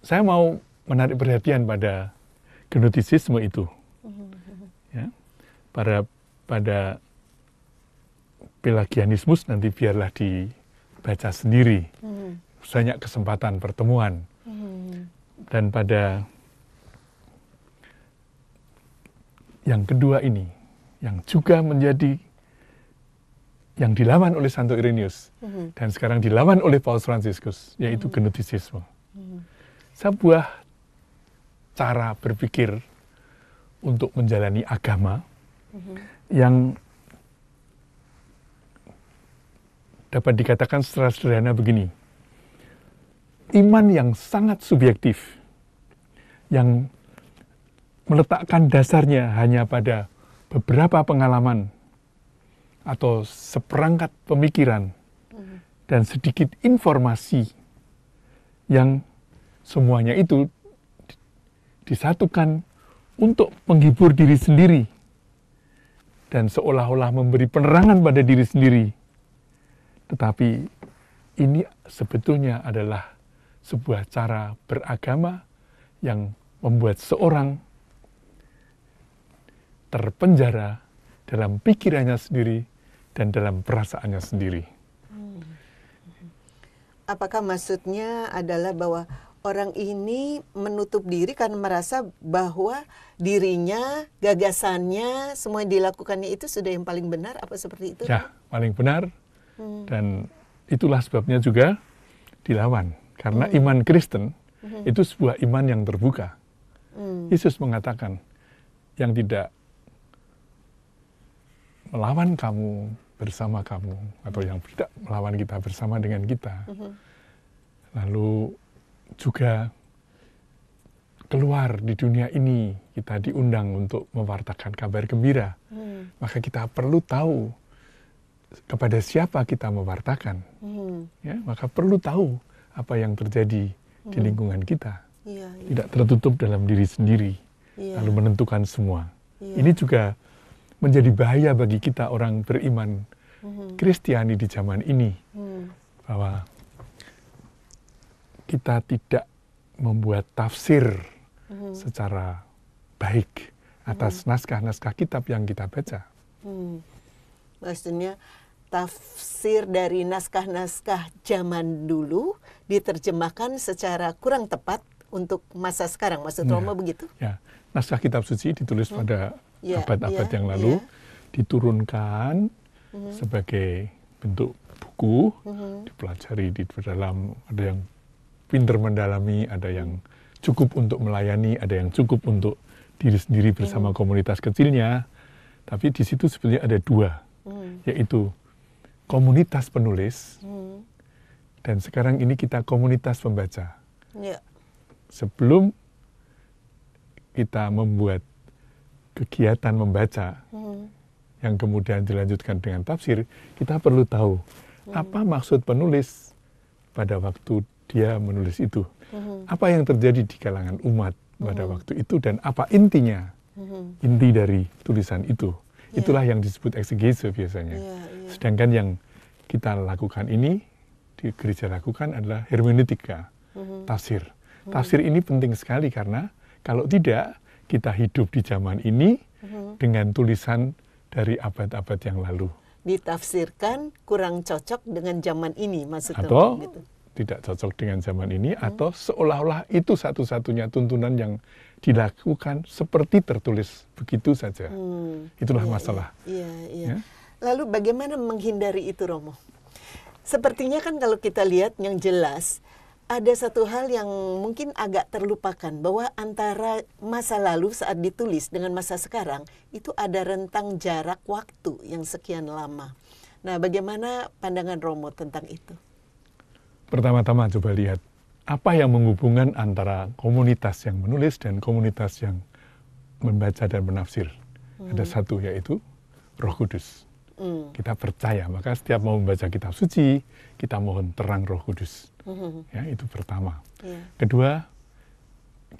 Saya mau menarik perhatian pada genotisisme itu. Mhm, mhm. Ya, pada pada Pelagianismus nanti biarlah dibaca sendiri. Hmm. Banyak kesempatan pertemuan. Hmm. Dan pada yang kedua ini, yang juga menjadi yang dilawan oleh Santo Irenius hmm. dan sekarang dilawan oleh Paus Franciscus, yaitu hmm. genetisisme. Hmm. Sebuah cara berpikir untuk menjalani agama hmm. yang dapat dikatakan secara sederhana begini. Iman yang sangat subjektif, yang meletakkan dasarnya hanya pada beberapa pengalaman atau seperangkat pemikiran mm-hmm. dan sedikit informasi yang semuanya itu disatukan untuk menghibur diri sendiri dan seolah-olah memberi penerangan pada diri sendiri tetapi ini sebetulnya adalah sebuah cara beragama yang membuat seorang terpenjara dalam pikirannya sendiri dan dalam perasaannya sendiri. Hmm. Apakah maksudnya adalah bahwa orang ini menutup diri karena merasa bahwa dirinya, gagasannya, semua yang dilakukannya itu sudah yang paling benar apa seperti itu? Ya, paling benar Hmm. Dan itulah sebabnya juga dilawan karena hmm. iman Kristen hmm. itu sebuah iman yang terbuka. Hmm. Yesus mengatakan yang tidak melawan kamu bersama kamu atau yang tidak melawan kita bersama dengan kita. -hmm. Lalu juga keluar di dunia ini kita diundang untuk mewartakan kabar gembira. Hmm. Maka kita perlu tahu kepada siapa kita mewartakan. Hmm. Ya, maka perlu tahu apa yang terjadi hmm. di lingkungan kita. Ya, ya. Tidak tertutup dalam diri sendiri, ya. lalu menentukan semua. Ya. Ini juga menjadi bahaya bagi kita orang beriman hmm. di zaman ini, hmm. bahwa kita tidak membuat tafsir hmm. secara baik atas hmm. naskah-naskah kitab yang kita baca. Hmm. Maksudnya tafsir dari naskah-naskah zaman dulu diterjemahkan secara kurang tepat untuk masa sekarang, maksud Romo ya, begitu? Ya, naskah kitab suci ditulis hmm. pada ya, abad-abad ya, yang ya. lalu, diturunkan hmm. sebagai bentuk buku, hmm. dipelajari di dalam ada yang pinter mendalami, ada yang hmm. cukup untuk melayani, ada yang cukup untuk diri sendiri bersama hmm. komunitas kecilnya. Tapi di situ sebenarnya ada dua, hmm. yaitu komunitas penulis hmm. dan sekarang ini kita komunitas pembaca. Yeah. Sebelum kita membuat kegiatan membaca hmm. yang kemudian dilanjutkan dengan tafsir, kita perlu tahu hmm. apa maksud penulis pada waktu dia menulis itu. Hmm. Apa yang terjadi di kalangan umat pada hmm. waktu itu dan apa intinya? Hmm. Inti dari tulisan itu. Iya. Itulah yang disebut eksegese biasanya. Iya, iya. Sedangkan yang kita lakukan ini di gereja lakukan adalah hermeneutika, mm-hmm. tafsir. Mm-hmm. Tafsir ini penting sekali karena kalau tidak kita hidup di zaman ini mm-hmm. dengan tulisan dari abad-abad yang lalu. Ditafsirkan kurang cocok dengan zaman ini maksudnya. Atau gitu. tidak cocok dengan zaman ini hmm. atau seolah-olah itu satu-satunya tuntunan yang dilakukan seperti tertulis begitu saja. Hmm. Itulah iya, iya, masalah. Iya, iya. Ya? Lalu bagaimana menghindari itu, Romo? Sepertinya kan kalau kita lihat yang jelas ada satu hal yang mungkin agak terlupakan bahwa antara masa lalu saat ditulis dengan masa sekarang itu ada rentang jarak waktu yang sekian lama. Nah, bagaimana pandangan Romo tentang itu? Pertama-tama coba lihat apa yang menghubungkan antara komunitas yang menulis dan komunitas yang membaca dan menafsir. Hmm. Ada satu yaitu Roh Kudus. Hmm. Kita percaya, maka setiap mau membaca kitab suci, kita mohon terang Roh Kudus. Hmm. Ya, itu pertama. Yeah. Kedua,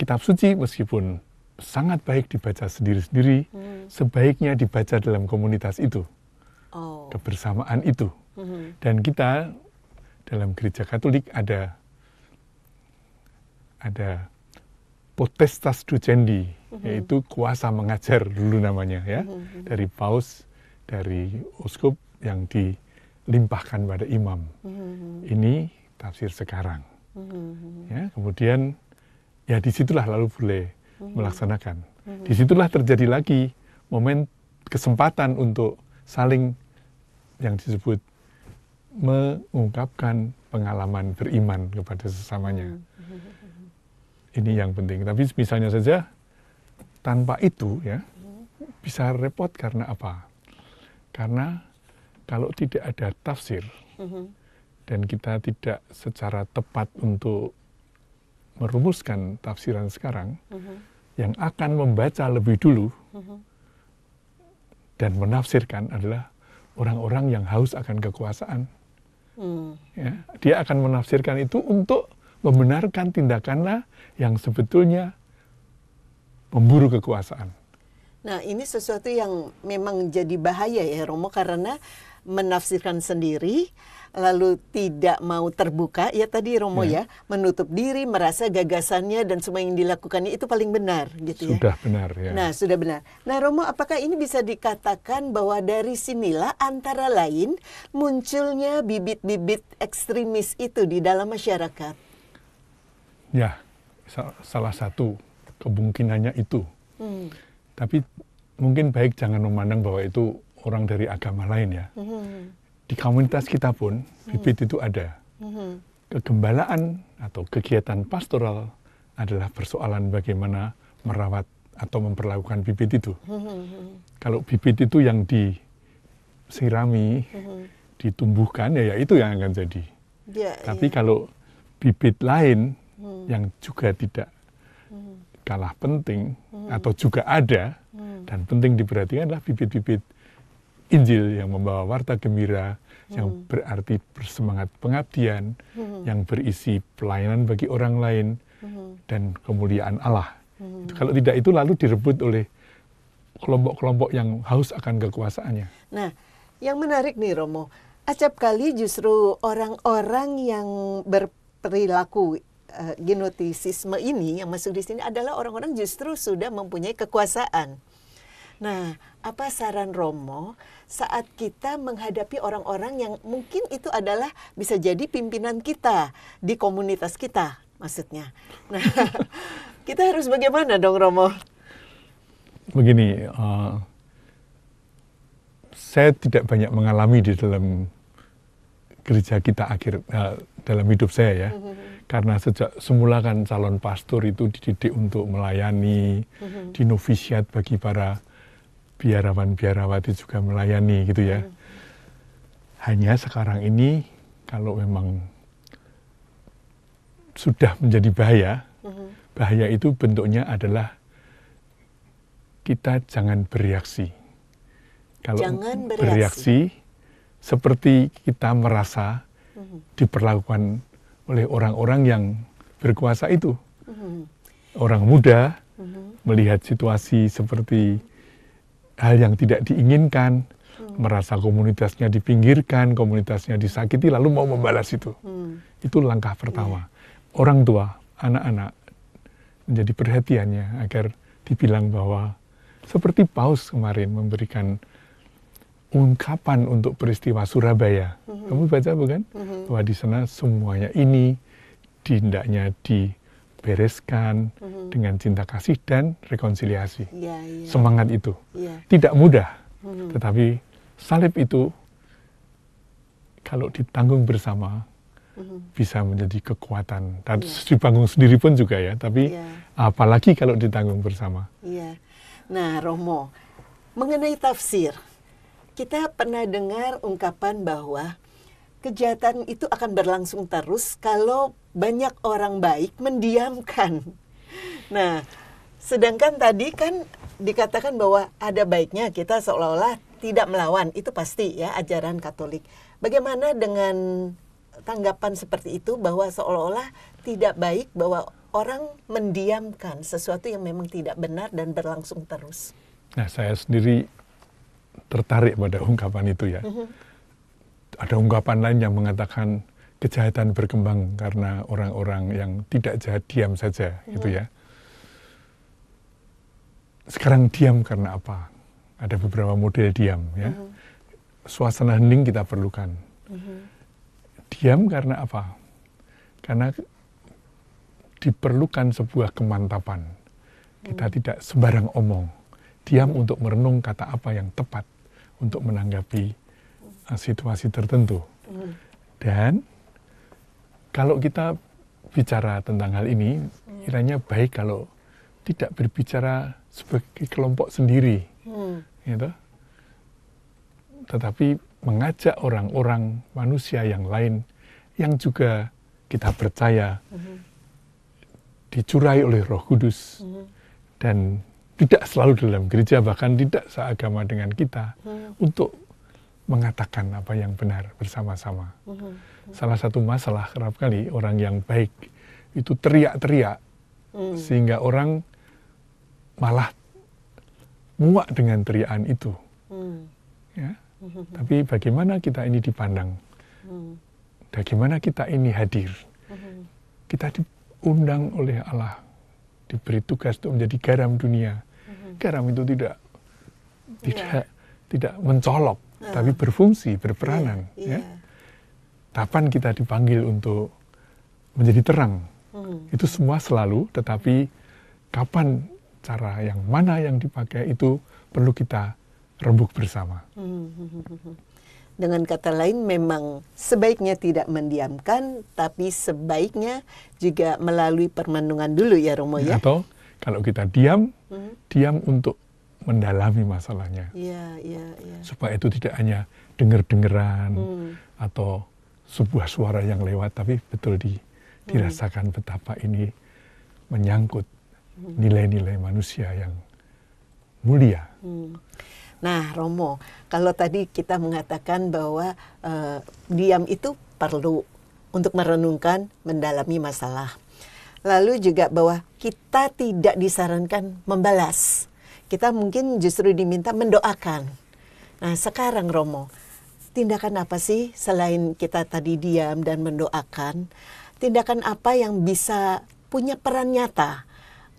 kitab suci meskipun sangat baik dibaca sendiri-sendiri, hmm. sebaiknya dibaca dalam komunitas itu. Oh. Kebersamaan itu. Hmm. Dan kita dalam gereja Katolik ada ada potestas docendi, mm -hmm. yaitu kuasa mengajar dulu namanya ya, mm -hmm. dari paus, dari uskup yang dilimpahkan pada imam. Mm -hmm. Ini tafsir sekarang. Mm -hmm. Ya, kemudian ya disitulah lalu boleh mm -hmm. melaksanakan. Mm -hmm. Disitulah terjadi lagi momen kesempatan untuk saling yang disebut mengungkapkan pengalaman beriman kepada sesamanya. Mhm, mhm, mhm ini yang penting tapi misalnya saja tanpa itu ya bisa repot karena apa karena kalau tidak ada tafsir mm-hmm. dan kita tidak secara tepat untuk merumuskan tafsiran sekarang mm-hmm. yang akan membaca lebih dulu mm-hmm. dan menafsirkan adalah orang-orang yang haus akan kekuasaan mm. ya dia akan menafsirkan itu untuk membenarkan tindakanlah yang sebetulnya memburu kekuasaan. Nah, ini sesuatu yang memang jadi bahaya ya Romo karena menafsirkan sendiri lalu tidak mau terbuka ya tadi Romo ya, ya menutup diri merasa gagasannya dan semua yang dilakukannya itu paling benar gitu ya. Sudah benar ya. Nah, sudah benar. Nah, Romo apakah ini bisa dikatakan bahwa dari sinilah antara lain munculnya bibit-bibit ekstremis itu di dalam masyarakat? Ya, salah satu kemungkinannya itu. Hmm. Tapi mungkin baik jangan memandang bahwa itu orang dari agama lain ya. Hmm. hmm, hmm. Di komunitas kita pun hmm. bibit itu ada. Hmm. Kegembalaan atau kegiatan pastoral adalah persoalan bagaimana merawat atau memperlakukan bibit itu. Hmm. Kalau bibit itu yang disirami, hmm. ditumbuhkan ya, ya itu yang akan jadi. Ya, Tapi iya. kalau bibit lain hmm. yang juga tidak hmm. kalah penting hmm. atau juga ada hmm. dan penting diperhatikan adalah bibit-bibit Injil yang membawa warta gembira hmm. yang berarti bersemangat pengabdian hmm. yang berisi pelayanan bagi orang lain hmm. dan kemuliaan Allah. Hmm. Kalau tidak itu lalu direbut oleh kelompok-kelompok yang haus akan kekuasaannya. Nah, yang menarik nih Romo, acap kali justru orang-orang yang berperilaku Eh, genotisisme ini yang masuk di sini adalah orang-orang justru sudah mempunyai kekuasaan. Nah, apa saran Romo saat kita menghadapi orang-orang yang mungkin itu adalah bisa jadi pimpinan kita di komunitas kita, maksudnya. Nah, kita harus bagaimana dong Romo? Begini, uh, saya tidak banyak mengalami di dalam gereja kita akhir uh, dalam hidup saya ya. Mm -hmm. Karena sejak semula kan calon pastor itu dididik untuk melayani, mm -hmm. di bagi para biarawan-biarawati juga melayani gitu ya. Mm -hmm. Hanya sekarang ini kalau memang sudah menjadi bahaya, mm -hmm. bahaya itu bentuknya adalah kita jangan bereaksi. Kalau jangan bereaksi, bereaksi seperti kita merasa mm-hmm. diperlakukan oleh orang-orang yang berkuasa itu. Mm-hmm. Orang muda mm-hmm. melihat situasi seperti hal yang tidak diinginkan, mm. merasa komunitasnya dipinggirkan, komunitasnya disakiti, lalu mau membalas itu. Mm. Itu langkah pertama. Iya. Orang tua, anak-anak menjadi perhatiannya agar dibilang bahwa seperti paus kemarin memberikan ungkapan untuk peristiwa Surabaya. Mm-hmm. Kamu baca bukan? Mm-hmm. Bahwa di sana semuanya ini dindaknya dibereskan mm-hmm. dengan cinta kasih dan rekonsiliasi. Yeah, yeah. Semangat itu yeah. tidak mudah, mm-hmm. tetapi salib itu kalau ditanggung bersama mm-hmm. bisa menjadi kekuatan. Dan yeah. dibangun sendiri pun juga ya, tapi yeah. apalagi kalau ditanggung bersama. Yeah. Nah, Romo, mengenai tafsir kita pernah dengar ungkapan bahwa kejahatan itu akan berlangsung terus kalau banyak orang baik mendiamkan. Nah, sedangkan tadi kan dikatakan bahwa ada baiknya kita seolah-olah tidak melawan, itu pasti ya ajaran Katolik. Bagaimana dengan tanggapan seperti itu bahwa seolah-olah tidak baik bahwa orang mendiamkan sesuatu yang memang tidak benar dan berlangsung terus. Nah, saya sendiri tertarik pada ungkapan itu ya. Mm-hmm. Ada ungkapan lain yang mengatakan kejahatan berkembang karena orang-orang yang tidak jahat diam saja, -hmm. gitu mm-hmm. ya. Sekarang diam karena apa? Ada beberapa model diam ya. -hmm. Suasana hening kita perlukan. -hmm. Diam karena apa? Karena diperlukan sebuah kemantapan. Kita -hmm. tidak sembarang omong diam untuk merenung kata apa yang tepat untuk menanggapi uh, situasi tertentu. Hmm. Dan kalau kita bicara tentang hal ini, hmm. kiranya baik kalau tidak berbicara sebagai kelompok sendiri, hmm. gitu. Tetapi mengajak orang-orang manusia yang lain yang juga kita percaya hmm. dicurai oleh Roh Kudus hmm. dan tidak selalu dalam gereja bahkan tidak seagama dengan kita hmm. untuk mengatakan apa yang benar bersama-sama. Hmm, hmm, hmm. Salah satu masalah kerap kali orang yang baik itu teriak-teriak hmm. sehingga orang malah muak dengan teriakan itu. Hmm. Ya. Hmm. hmm Tapi bagaimana kita ini dipandang? Hmm. Bagaimana kita ini hadir? Hmm. Kita diundang oleh Allah diberi tugas untuk menjadi garam dunia. Mm-hmm. Garam itu tidak yeah. tidak mencolok, uh. tapi berfungsi, berperanan. Yeah. Ya. Iya. Kapan kita dipanggil untuk menjadi terang? Mm. Itu semua selalu, tetapi kapan cara yang mana yang dipakai itu perlu kita rembuk bersama. hmm Dengan kata lain memang sebaiknya tidak mendiamkan tapi sebaiknya juga melalui permenungan dulu ya Romo ya. Atau kalau kita diam, hmm. diam untuk mendalami masalahnya. yeah, iya. Yeah. Iya. Supaya itu tidak hanya dengar dengaran mm. atau sebuah suara yang lewat tapi betul di, hmm. dirasakan mm. betapa ini menyangkut hmm. nilai-nilai manusia yang mulia. Mm. Nah, Romo, kalau tadi kita mengatakan bahwa uh, diam itu perlu untuk merenungkan, mendalami masalah. Lalu juga bahwa kita tidak disarankan membalas. Kita mungkin justru diminta mendoakan. Nah, sekarang Romo, tindakan apa sih selain kita tadi diam dan mendoakan? Tindakan apa yang bisa punya peran nyata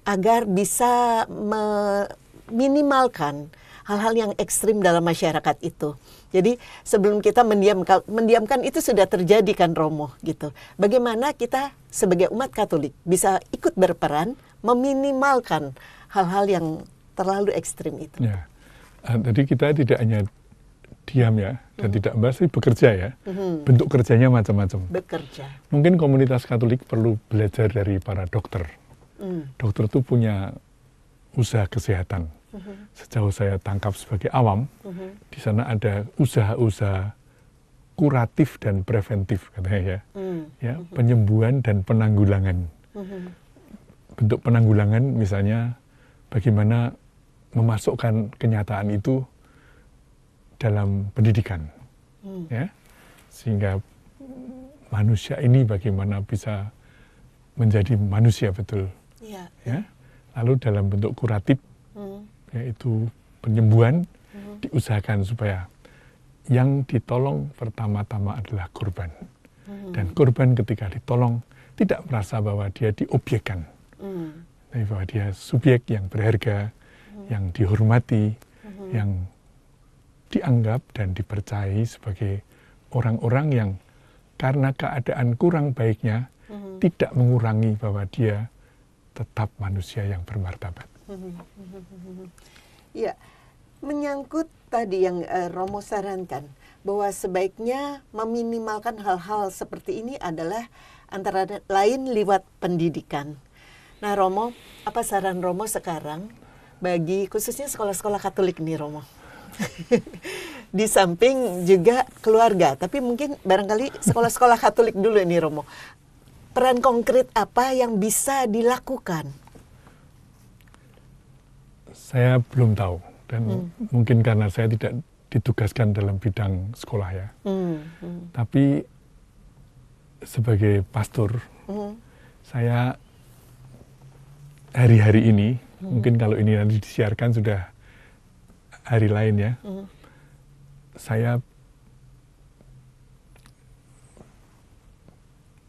agar bisa meminimalkan hal-hal yang ekstrim dalam masyarakat itu. Jadi sebelum kita mendiamkan, mendiamkan itu sudah terjadi kan Romo gitu. Bagaimana kita sebagai umat Katolik bisa ikut berperan meminimalkan hal-hal yang terlalu ekstrim itu. Ya. Eh, jadi kita tidak hanya diam ya dan hmm. tidak pasti bekerja ya. Hmm. Bentuk kerjanya macam-macam. Bekerja. Mungkin komunitas Katolik perlu belajar dari para dokter. Hmm. Dokter itu punya usaha kesehatan sejauh saya tangkap sebagai awam, di sana ada usaha-usaha kuratif dan preventif katanya ya, hmm. ya penyembuhan dan penanggulangan. Bentuk penanggulangan misalnya bagaimana memasukkan kenyataan itu dalam pendidikan, hmm. ya sehingga manusia ini bagaimana bisa menjadi manusia betul, ya. ya? Lalu dalam bentuk kuratif hmm yaitu penyembuhan hmm. diusahakan supaya yang ditolong pertama-tama adalah korban hmm. dan korban ketika ditolong tidak merasa bahwa dia diobjekkan hmm. bahwa dia subjek yang berharga hmm. yang dihormati hmm. yang dianggap dan dipercayai sebagai orang-orang yang karena keadaan kurang baiknya mm -hmm. tidak mengurangi bahwa dia tetap manusia yang bermartabat. Iya, menyangkut tadi yang uh, Romo sarankan bahwa sebaiknya meminimalkan hal-hal seperti ini adalah antara lain lewat pendidikan. Nah, Romo, apa saran Romo sekarang bagi khususnya sekolah-sekolah Katolik nih, Romo? di samping juga keluarga, tapi mungkin barangkali sekolah-sekolah Katolik dulu nih, Romo. Peran konkret apa yang bisa dilakukan saya belum tahu dan hmm. mungkin karena saya tidak ditugaskan dalam bidang sekolah ya. Hmm. Hmm. Tapi sebagai pastor, hmm. saya hari-hari ini hmm. mungkin kalau ini nanti disiarkan sudah hari lain ya. Hmm. Saya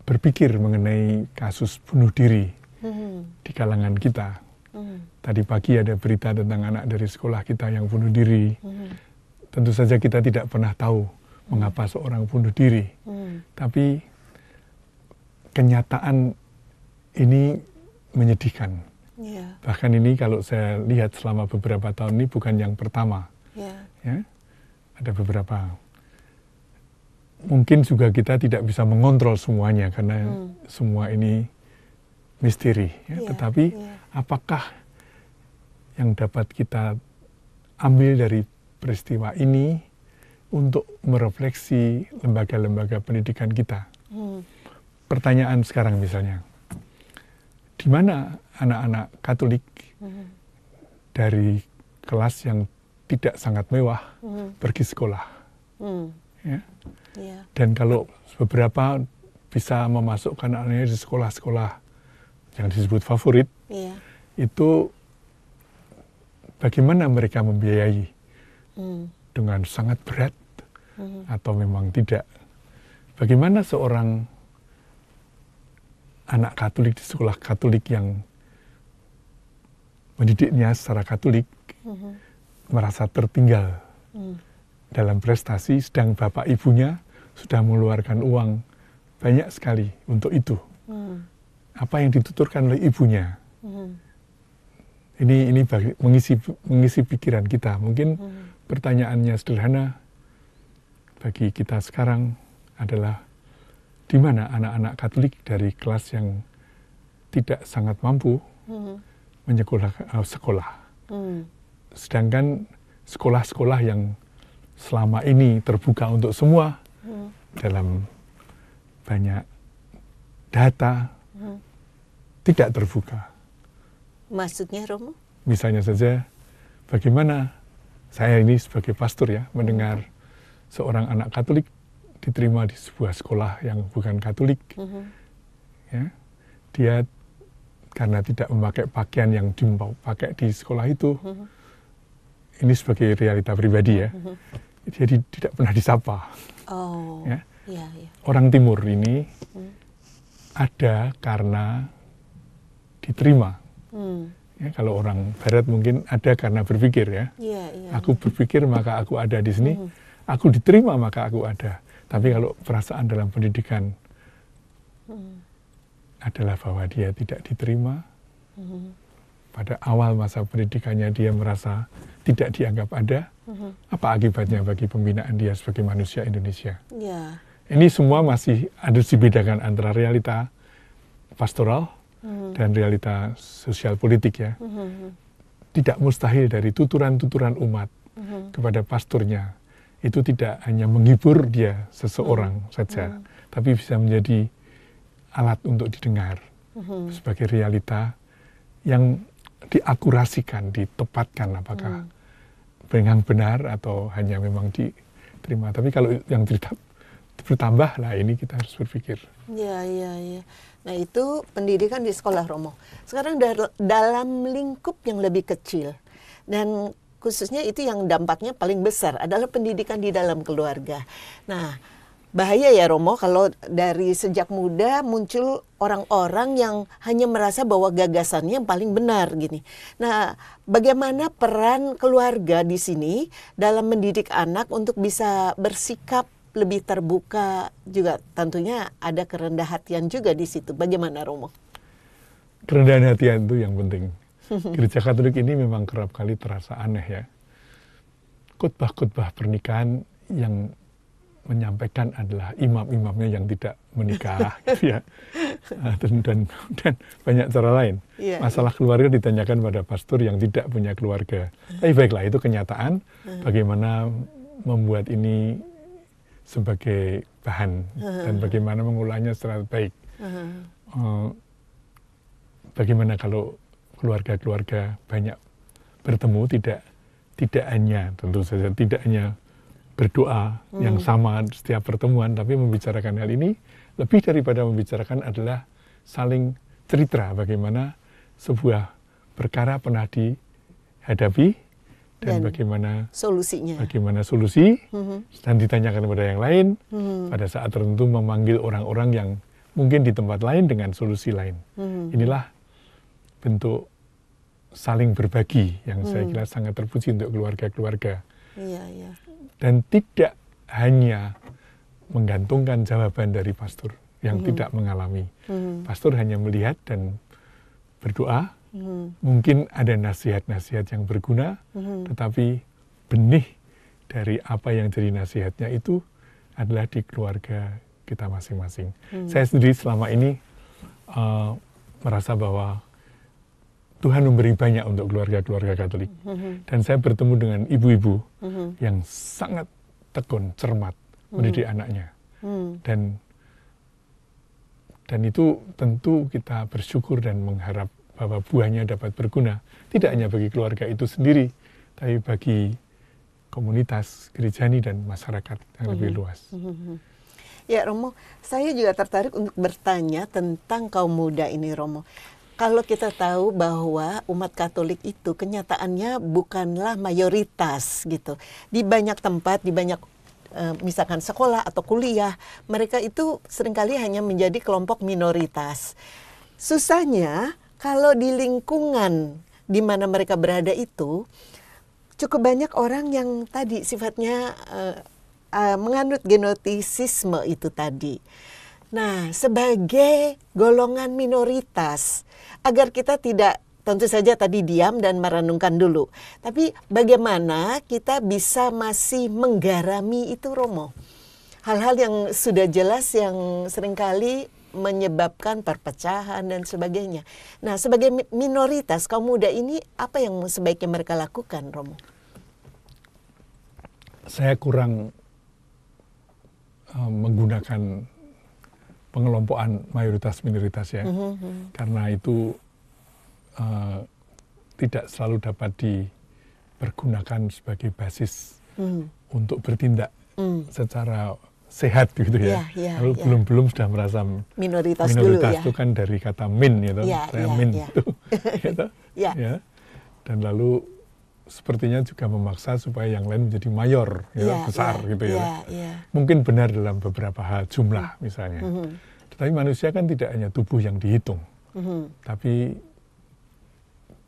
berpikir mengenai kasus bunuh diri hmm. di kalangan kita Hmm. Tadi pagi ada berita tentang anak dari sekolah kita yang bunuh diri. Hmm. Tentu saja kita tidak pernah tahu hmm. mengapa seorang bunuh diri. Hmm. Tapi kenyataan ini menyedihkan. Yeah. Bahkan ini kalau saya lihat selama beberapa tahun ini bukan yang pertama. Yeah. Ya, ada beberapa mungkin juga kita tidak bisa mengontrol semuanya karena hmm. semua ini misteri. Ya. Yeah, Tetapi yeah. apakah yang dapat kita ambil dari peristiwa ini untuk merefleksi lembaga-lembaga pendidikan kita? Hmm. Pertanyaan sekarang misalnya, di mana anak-anak Katolik hmm. dari kelas yang tidak sangat mewah hmm. pergi sekolah? Hmm. Ya? Yeah. Dan kalau beberapa bisa memasukkan anaknya di sekolah-sekolah yang disebut favorit yeah. itu bagaimana mereka membiayai mm. dengan sangat berat mm. atau memang tidak bagaimana seorang anak Katolik di sekolah Katolik yang mendidiknya secara Katolik mm. merasa tertinggal hmm. dalam prestasi sedang bapak ibunya sudah mengeluarkan uang banyak sekali untuk itu. Hmm apa yang dituturkan oleh ibunya. Hmm. Ini ini bagi, mengisi mengisi pikiran kita. Mungkin hmm. pertanyaannya sederhana bagi kita sekarang adalah di mana anak-anak Katolik dari kelas yang tidak sangat mampu hmm. menyekolah uh, sekolah. Hmm. Sedangkan sekolah-sekolah yang selama ini terbuka untuk semua hmm. dalam banyak data hmm tidak terbuka. Maksudnya Romo? Misalnya saja, bagaimana saya ini sebagai pastor ya, mendengar seorang anak Katolik diterima di sebuah sekolah yang bukan Katolik, mm -hmm. ya, dia karena tidak memakai pakaian yang pakai di sekolah itu, mm -hmm. ini sebagai realita pribadi ya, mm -hmm. jadi tidak pernah disapa. Oh, ya. Ya, ya. Orang Timur ini mm. ada karena diterima. Hmm. Ya, kalau orang Barat mungkin ada karena berpikir ya. Yeah, yeah, aku berpikir maka aku ada di sini. Hmm. Aku diterima maka aku ada. Tapi kalau perasaan dalam pendidikan hmm. adalah bahwa dia tidak diterima, hmm. pada awal masa pendidikannya dia merasa tidak dianggap ada. Hmm. Apa akibatnya bagi pembinaan dia sebagai manusia Indonesia? Yeah. Ini semua masih ada dibedakan antara realita pastoral Hmm. dan realita sosial politik ya. Hmm, hmm, tidak mustahil dari tuturan-tuturan umat kepada pasturnya itu tidak hanya menghibur dia seseorang saja, tapi bisa menjadi alat untuk didengar sebagai realita yang diakurasikan, ditepatkan apakah hmm. benar atau hanya memang diterima. Tapi kalau yang bertambah lah ini kita harus berpikir. Ya, ya, ya. Nah itu pendidikan di sekolah Romo. Sekarang dal dalam lingkup yang lebih kecil dan khususnya itu yang dampaknya paling besar adalah pendidikan di dalam keluarga. Nah bahaya ya Romo kalau dari sejak muda muncul orang-orang yang hanya merasa bahwa gagasannya yang paling benar gini. Nah bagaimana peran keluarga di sini dalam mendidik anak untuk bisa bersikap lebih terbuka juga tentunya ada kerendahan hatian juga di situ. Bagaimana Romo? Kerendahan hatian itu yang penting. Gereja Katolik ini memang kerap kali terasa aneh ya. Kutbah-kutbah pernikahan yang menyampaikan adalah imam-imamnya yang tidak menikah gitu ya ah, dan, dan dan banyak cara lain yeah, masalah yeah. keluarga ditanyakan pada pastor yang tidak punya keluarga tapi baiklah itu kenyataan bagaimana membuat ini sebagai bahan uh-huh. dan bagaimana mengolahnya secara baik. Uh-huh. bagaimana kalau keluarga-keluarga banyak bertemu tidak tidak hanya tentu saja tidak hanya berdoa hmm. yang sama setiap pertemuan tapi membicarakan hal ini lebih daripada membicarakan adalah saling cerita bagaimana sebuah perkara pernah dihadapi dan, dan bagaimana solusinya. Bagaimana solusi mm-hmm. dan ditanyakan kepada yang lain mm-hmm. pada saat tertentu memanggil orang-orang yang mungkin di tempat lain dengan solusi lain. Mm-hmm. Inilah bentuk saling berbagi yang mm-hmm. saya mm. kira sangat terpuji untuk keluarga-keluarga. Iya, iya. Dan tidak hanya menggantungkan jawaban dari pastor yang mm-hmm. tidak mengalami. Mm-hmm. Pastor hanya melihat dan berdoa mungkin ada nasihat-nasihat yang berguna, hmm. tetapi benih dari apa yang jadi nasihatnya itu adalah di keluarga kita masing-masing. Hmm. Saya sendiri selama ini uh, merasa bahwa Tuhan memberi banyak untuk keluarga-keluarga Katolik, hmm. dan saya bertemu dengan ibu-ibu hmm. yang sangat tekun, cermat hmm. mendidik anaknya, hmm. dan dan itu tentu kita bersyukur dan mengharap bahwa buahnya dapat berguna tidak hanya bagi keluarga itu sendiri, tapi bagi komunitas gerejani dan masyarakat yang lebih mhm. luas. Mhm. Ya Romo, saya juga tertarik untuk bertanya tentang kaum muda ini Romo. Kalau kita tahu bahwa umat Katolik itu kenyataannya bukanlah mayoritas gitu. Di banyak tempat, di banyak eh, misalkan sekolah atau kuliah, mereka itu seringkali hanya menjadi kelompok minoritas. Susahnya kalau di lingkungan di mana mereka berada itu cukup banyak orang yang tadi sifatnya uh, uh, menganut genotisisme itu tadi. Nah, sebagai golongan minoritas agar kita tidak tentu saja tadi diam dan merenungkan dulu. Tapi bagaimana kita bisa masih menggarami itu Romo? Hal-hal yang sudah jelas yang seringkali menyebabkan perpecahan dan sebagainya. Nah, sebagai minoritas kaum muda ini apa yang sebaiknya mereka lakukan, Romo? Saya kurang uh, menggunakan pengelompokan mayoritas minoritas ya, mm -hmm. karena itu uh, tidak selalu dapat dipergunakan sebagai basis mm. untuk bertindak mm. secara sehat gitu ya. Yeah, yeah, Lalu yeah. belum sudah merasa minoritas, minoritas dulu, ya. itu kan dari kata min gitu, ya, saya yeah, min yeah. itu, gitu, ya. ya. Dan lalu sepertinya juga memaksa supaya yang lain menjadi mayor, ya, yeah, besar yeah, gitu ya. Yeah, yeah. Mungkin benar dalam beberapa hal jumlah misalnya. Mm -hmm. Tetapi manusia kan tidak hanya tubuh yang dihitung, mm -hmm. tapi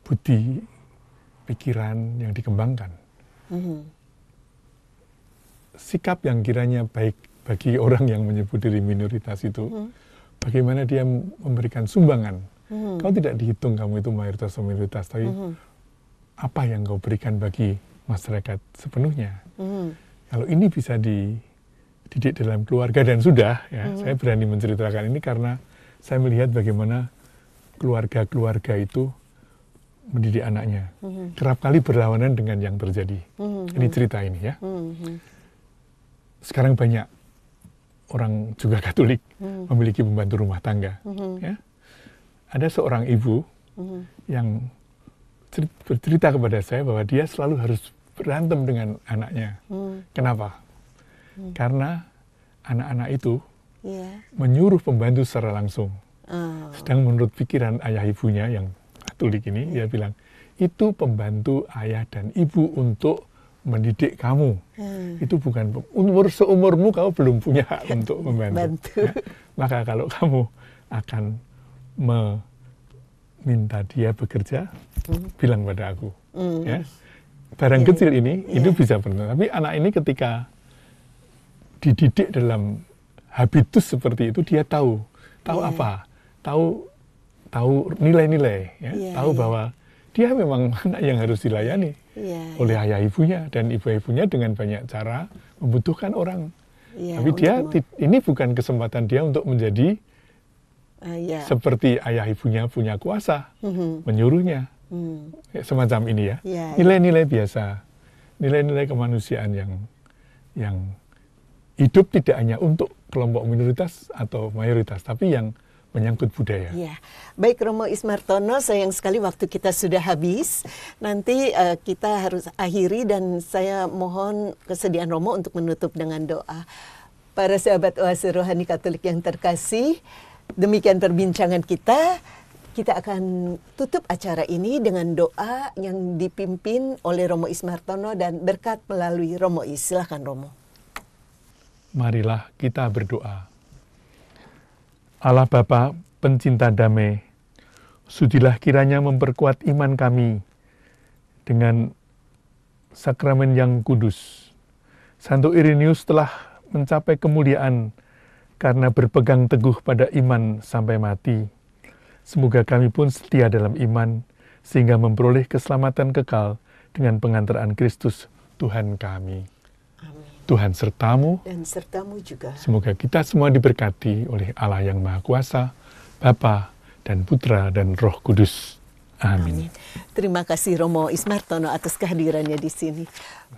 budi, pikiran yang dikembangkan. Mm -hmm. Sikap yang kiranya baik bagi orang yang menyebut diri minoritas itu, hmm. bagaimana dia memberikan sumbangan. Hmm. Kau tidak dihitung kamu itu mayoritas atau minoritas, tapi hmm. apa yang kau berikan bagi masyarakat sepenuhnya. Hmm. Kalau ini bisa dididik dalam keluarga dan sudah, ya, hmm. saya berani menceritakan ini karena saya melihat bagaimana keluarga-keluarga itu mendidik anaknya. Mm-hmm. Kerap kali berlawanan dengan yang terjadi. hmm Ini cerita ini ya. hmm, hmm. Sekarang banyak orang juga Katolik hmm. memiliki pembantu rumah tangga. Hmm. Ya. Ada seorang ibu hmm. yang bercerita kepada saya bahwa dia selalu harus berantem dengan anaknya. Hmm. Kenapa? Hmm. Karena anak-anak itu yeah. menyuruh pembantu secara langsung. Oh. Sedang menurut pikiran ayah ibunya yang Katolik ini, hmm. dia bilang, itu pembantu ayah dan ibu untuk mendidik kamu hmm. itu bukan umur seumurmu kamu belum punya hak untuk membantu. Bantu. Ya, maka kalau kamu akan meminta dia bekerja, hmm. bilang pada aku, hmm. ya barang yeah. kecil ini yeah. itu bisa benar. Tapi anak ini ketika dididik dalam habitus seperti itu dia tahu, tahu yeah. apa, tahu tahu nilai-nilai, ya. Yeah, tahu yeah. bahwa dia memang anak yang harus dilayani yeah. oleh iya. ayah ibunya dan ibu-ibunya dengan banyak cara membutuhkan orang. Yeah, Tapi dia ini bukan kesempatan dia untuk menjadi uh, yeah. Iya. seperti ayah ibunya punya kuasa mm-hmm. menyuruhnya hmm. ya, semacam ini ya iya, nilai-nilai yeah, yeah. biasa nilai-nilai kemanusiaan yang yang hidup tidak hanya untuk kelompok minoritas atau mayoritas tapi yang menyangkut budaya. Ya. Baik Romo Ismartono, sayang sekali waktu kita sudah habis. Nanti uh, kita harus akhiri dan saya mohon kesediaan Romo untuk menutup dengan doa. Para sahabat Oase Rohani Katolik yang terkasih, demikian perbincangan kita. Kita akan tutup acara ini dengan doa yang dipimpin oleh Romo Ismartono dan berkat melalui Romo Is. Silahkan Romo. Marilah kita berdoa. Allah Bapa pencinta damai, sudilah kiranya memperkuat iman kami dengan sakramen yang kudus. Santo Irenius telah mencapai kemuliaan karena berpegang teguh pada iman sampai mati. Semoga kami pun setia dalam iman, sehingga memperoleh keselamatan kekal dengan pengantaran Kristus Tuhan kami. Tuhan sertamu dan sertamu juga. Semoga kita semua diberkati oleh Allah yang Maha Kuasa, Bapa dan Putra dan Roh Kudus. Amin. Amin. Terima kasih Romo Ismartono atas kehadirannya di sini.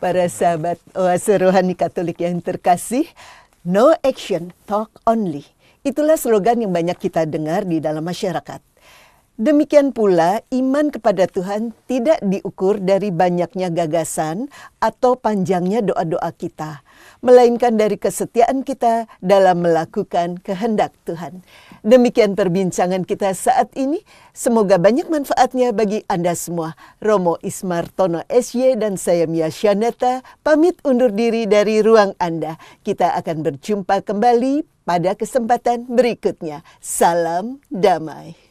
Para sahabat Oase Rohani Katolik yang terkasih, no action, talk only. Itulah slogan yang banyak kita dengar di dalam masyarakat. Demikian pula, iman kepada Tuhan tidak diukur dari banyaknya gagasan atau panjangnya doa-doa kita, melainkan dari kesetiaan kita dalam melakukan kehendak Tuhan. Demikian perbincangan kita saat ini. Semoga banyak manfaatnya bagi Anda semua. Romo Ismar Tono SY dan saya Mia Syaneta pamit undur diri dari ruang Anda. Kita akan berjumpa kembali pada kesempatan berikutnya. Salam damai.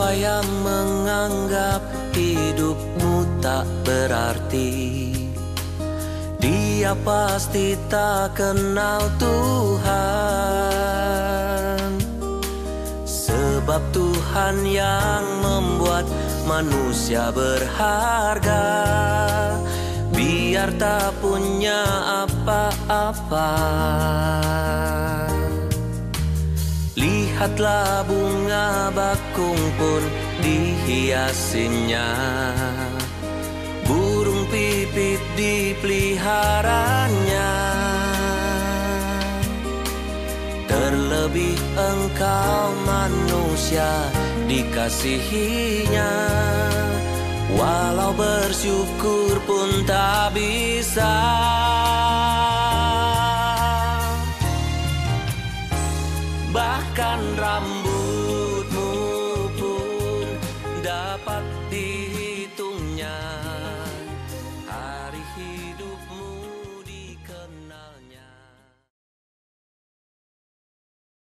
Siapa yang menganggap hidupmu tak berarti Dia pasti tak kenal Tuhan Sebab Tuhan yang membuat manusia berharga Biar tak punya apa-apa Lihatlah bunga bakung pun dihiasinya Burung pipit dipeliharanya Terlebih engkau manusia dikasihinya Walau bersyukur pun tak bisa bahkan ramai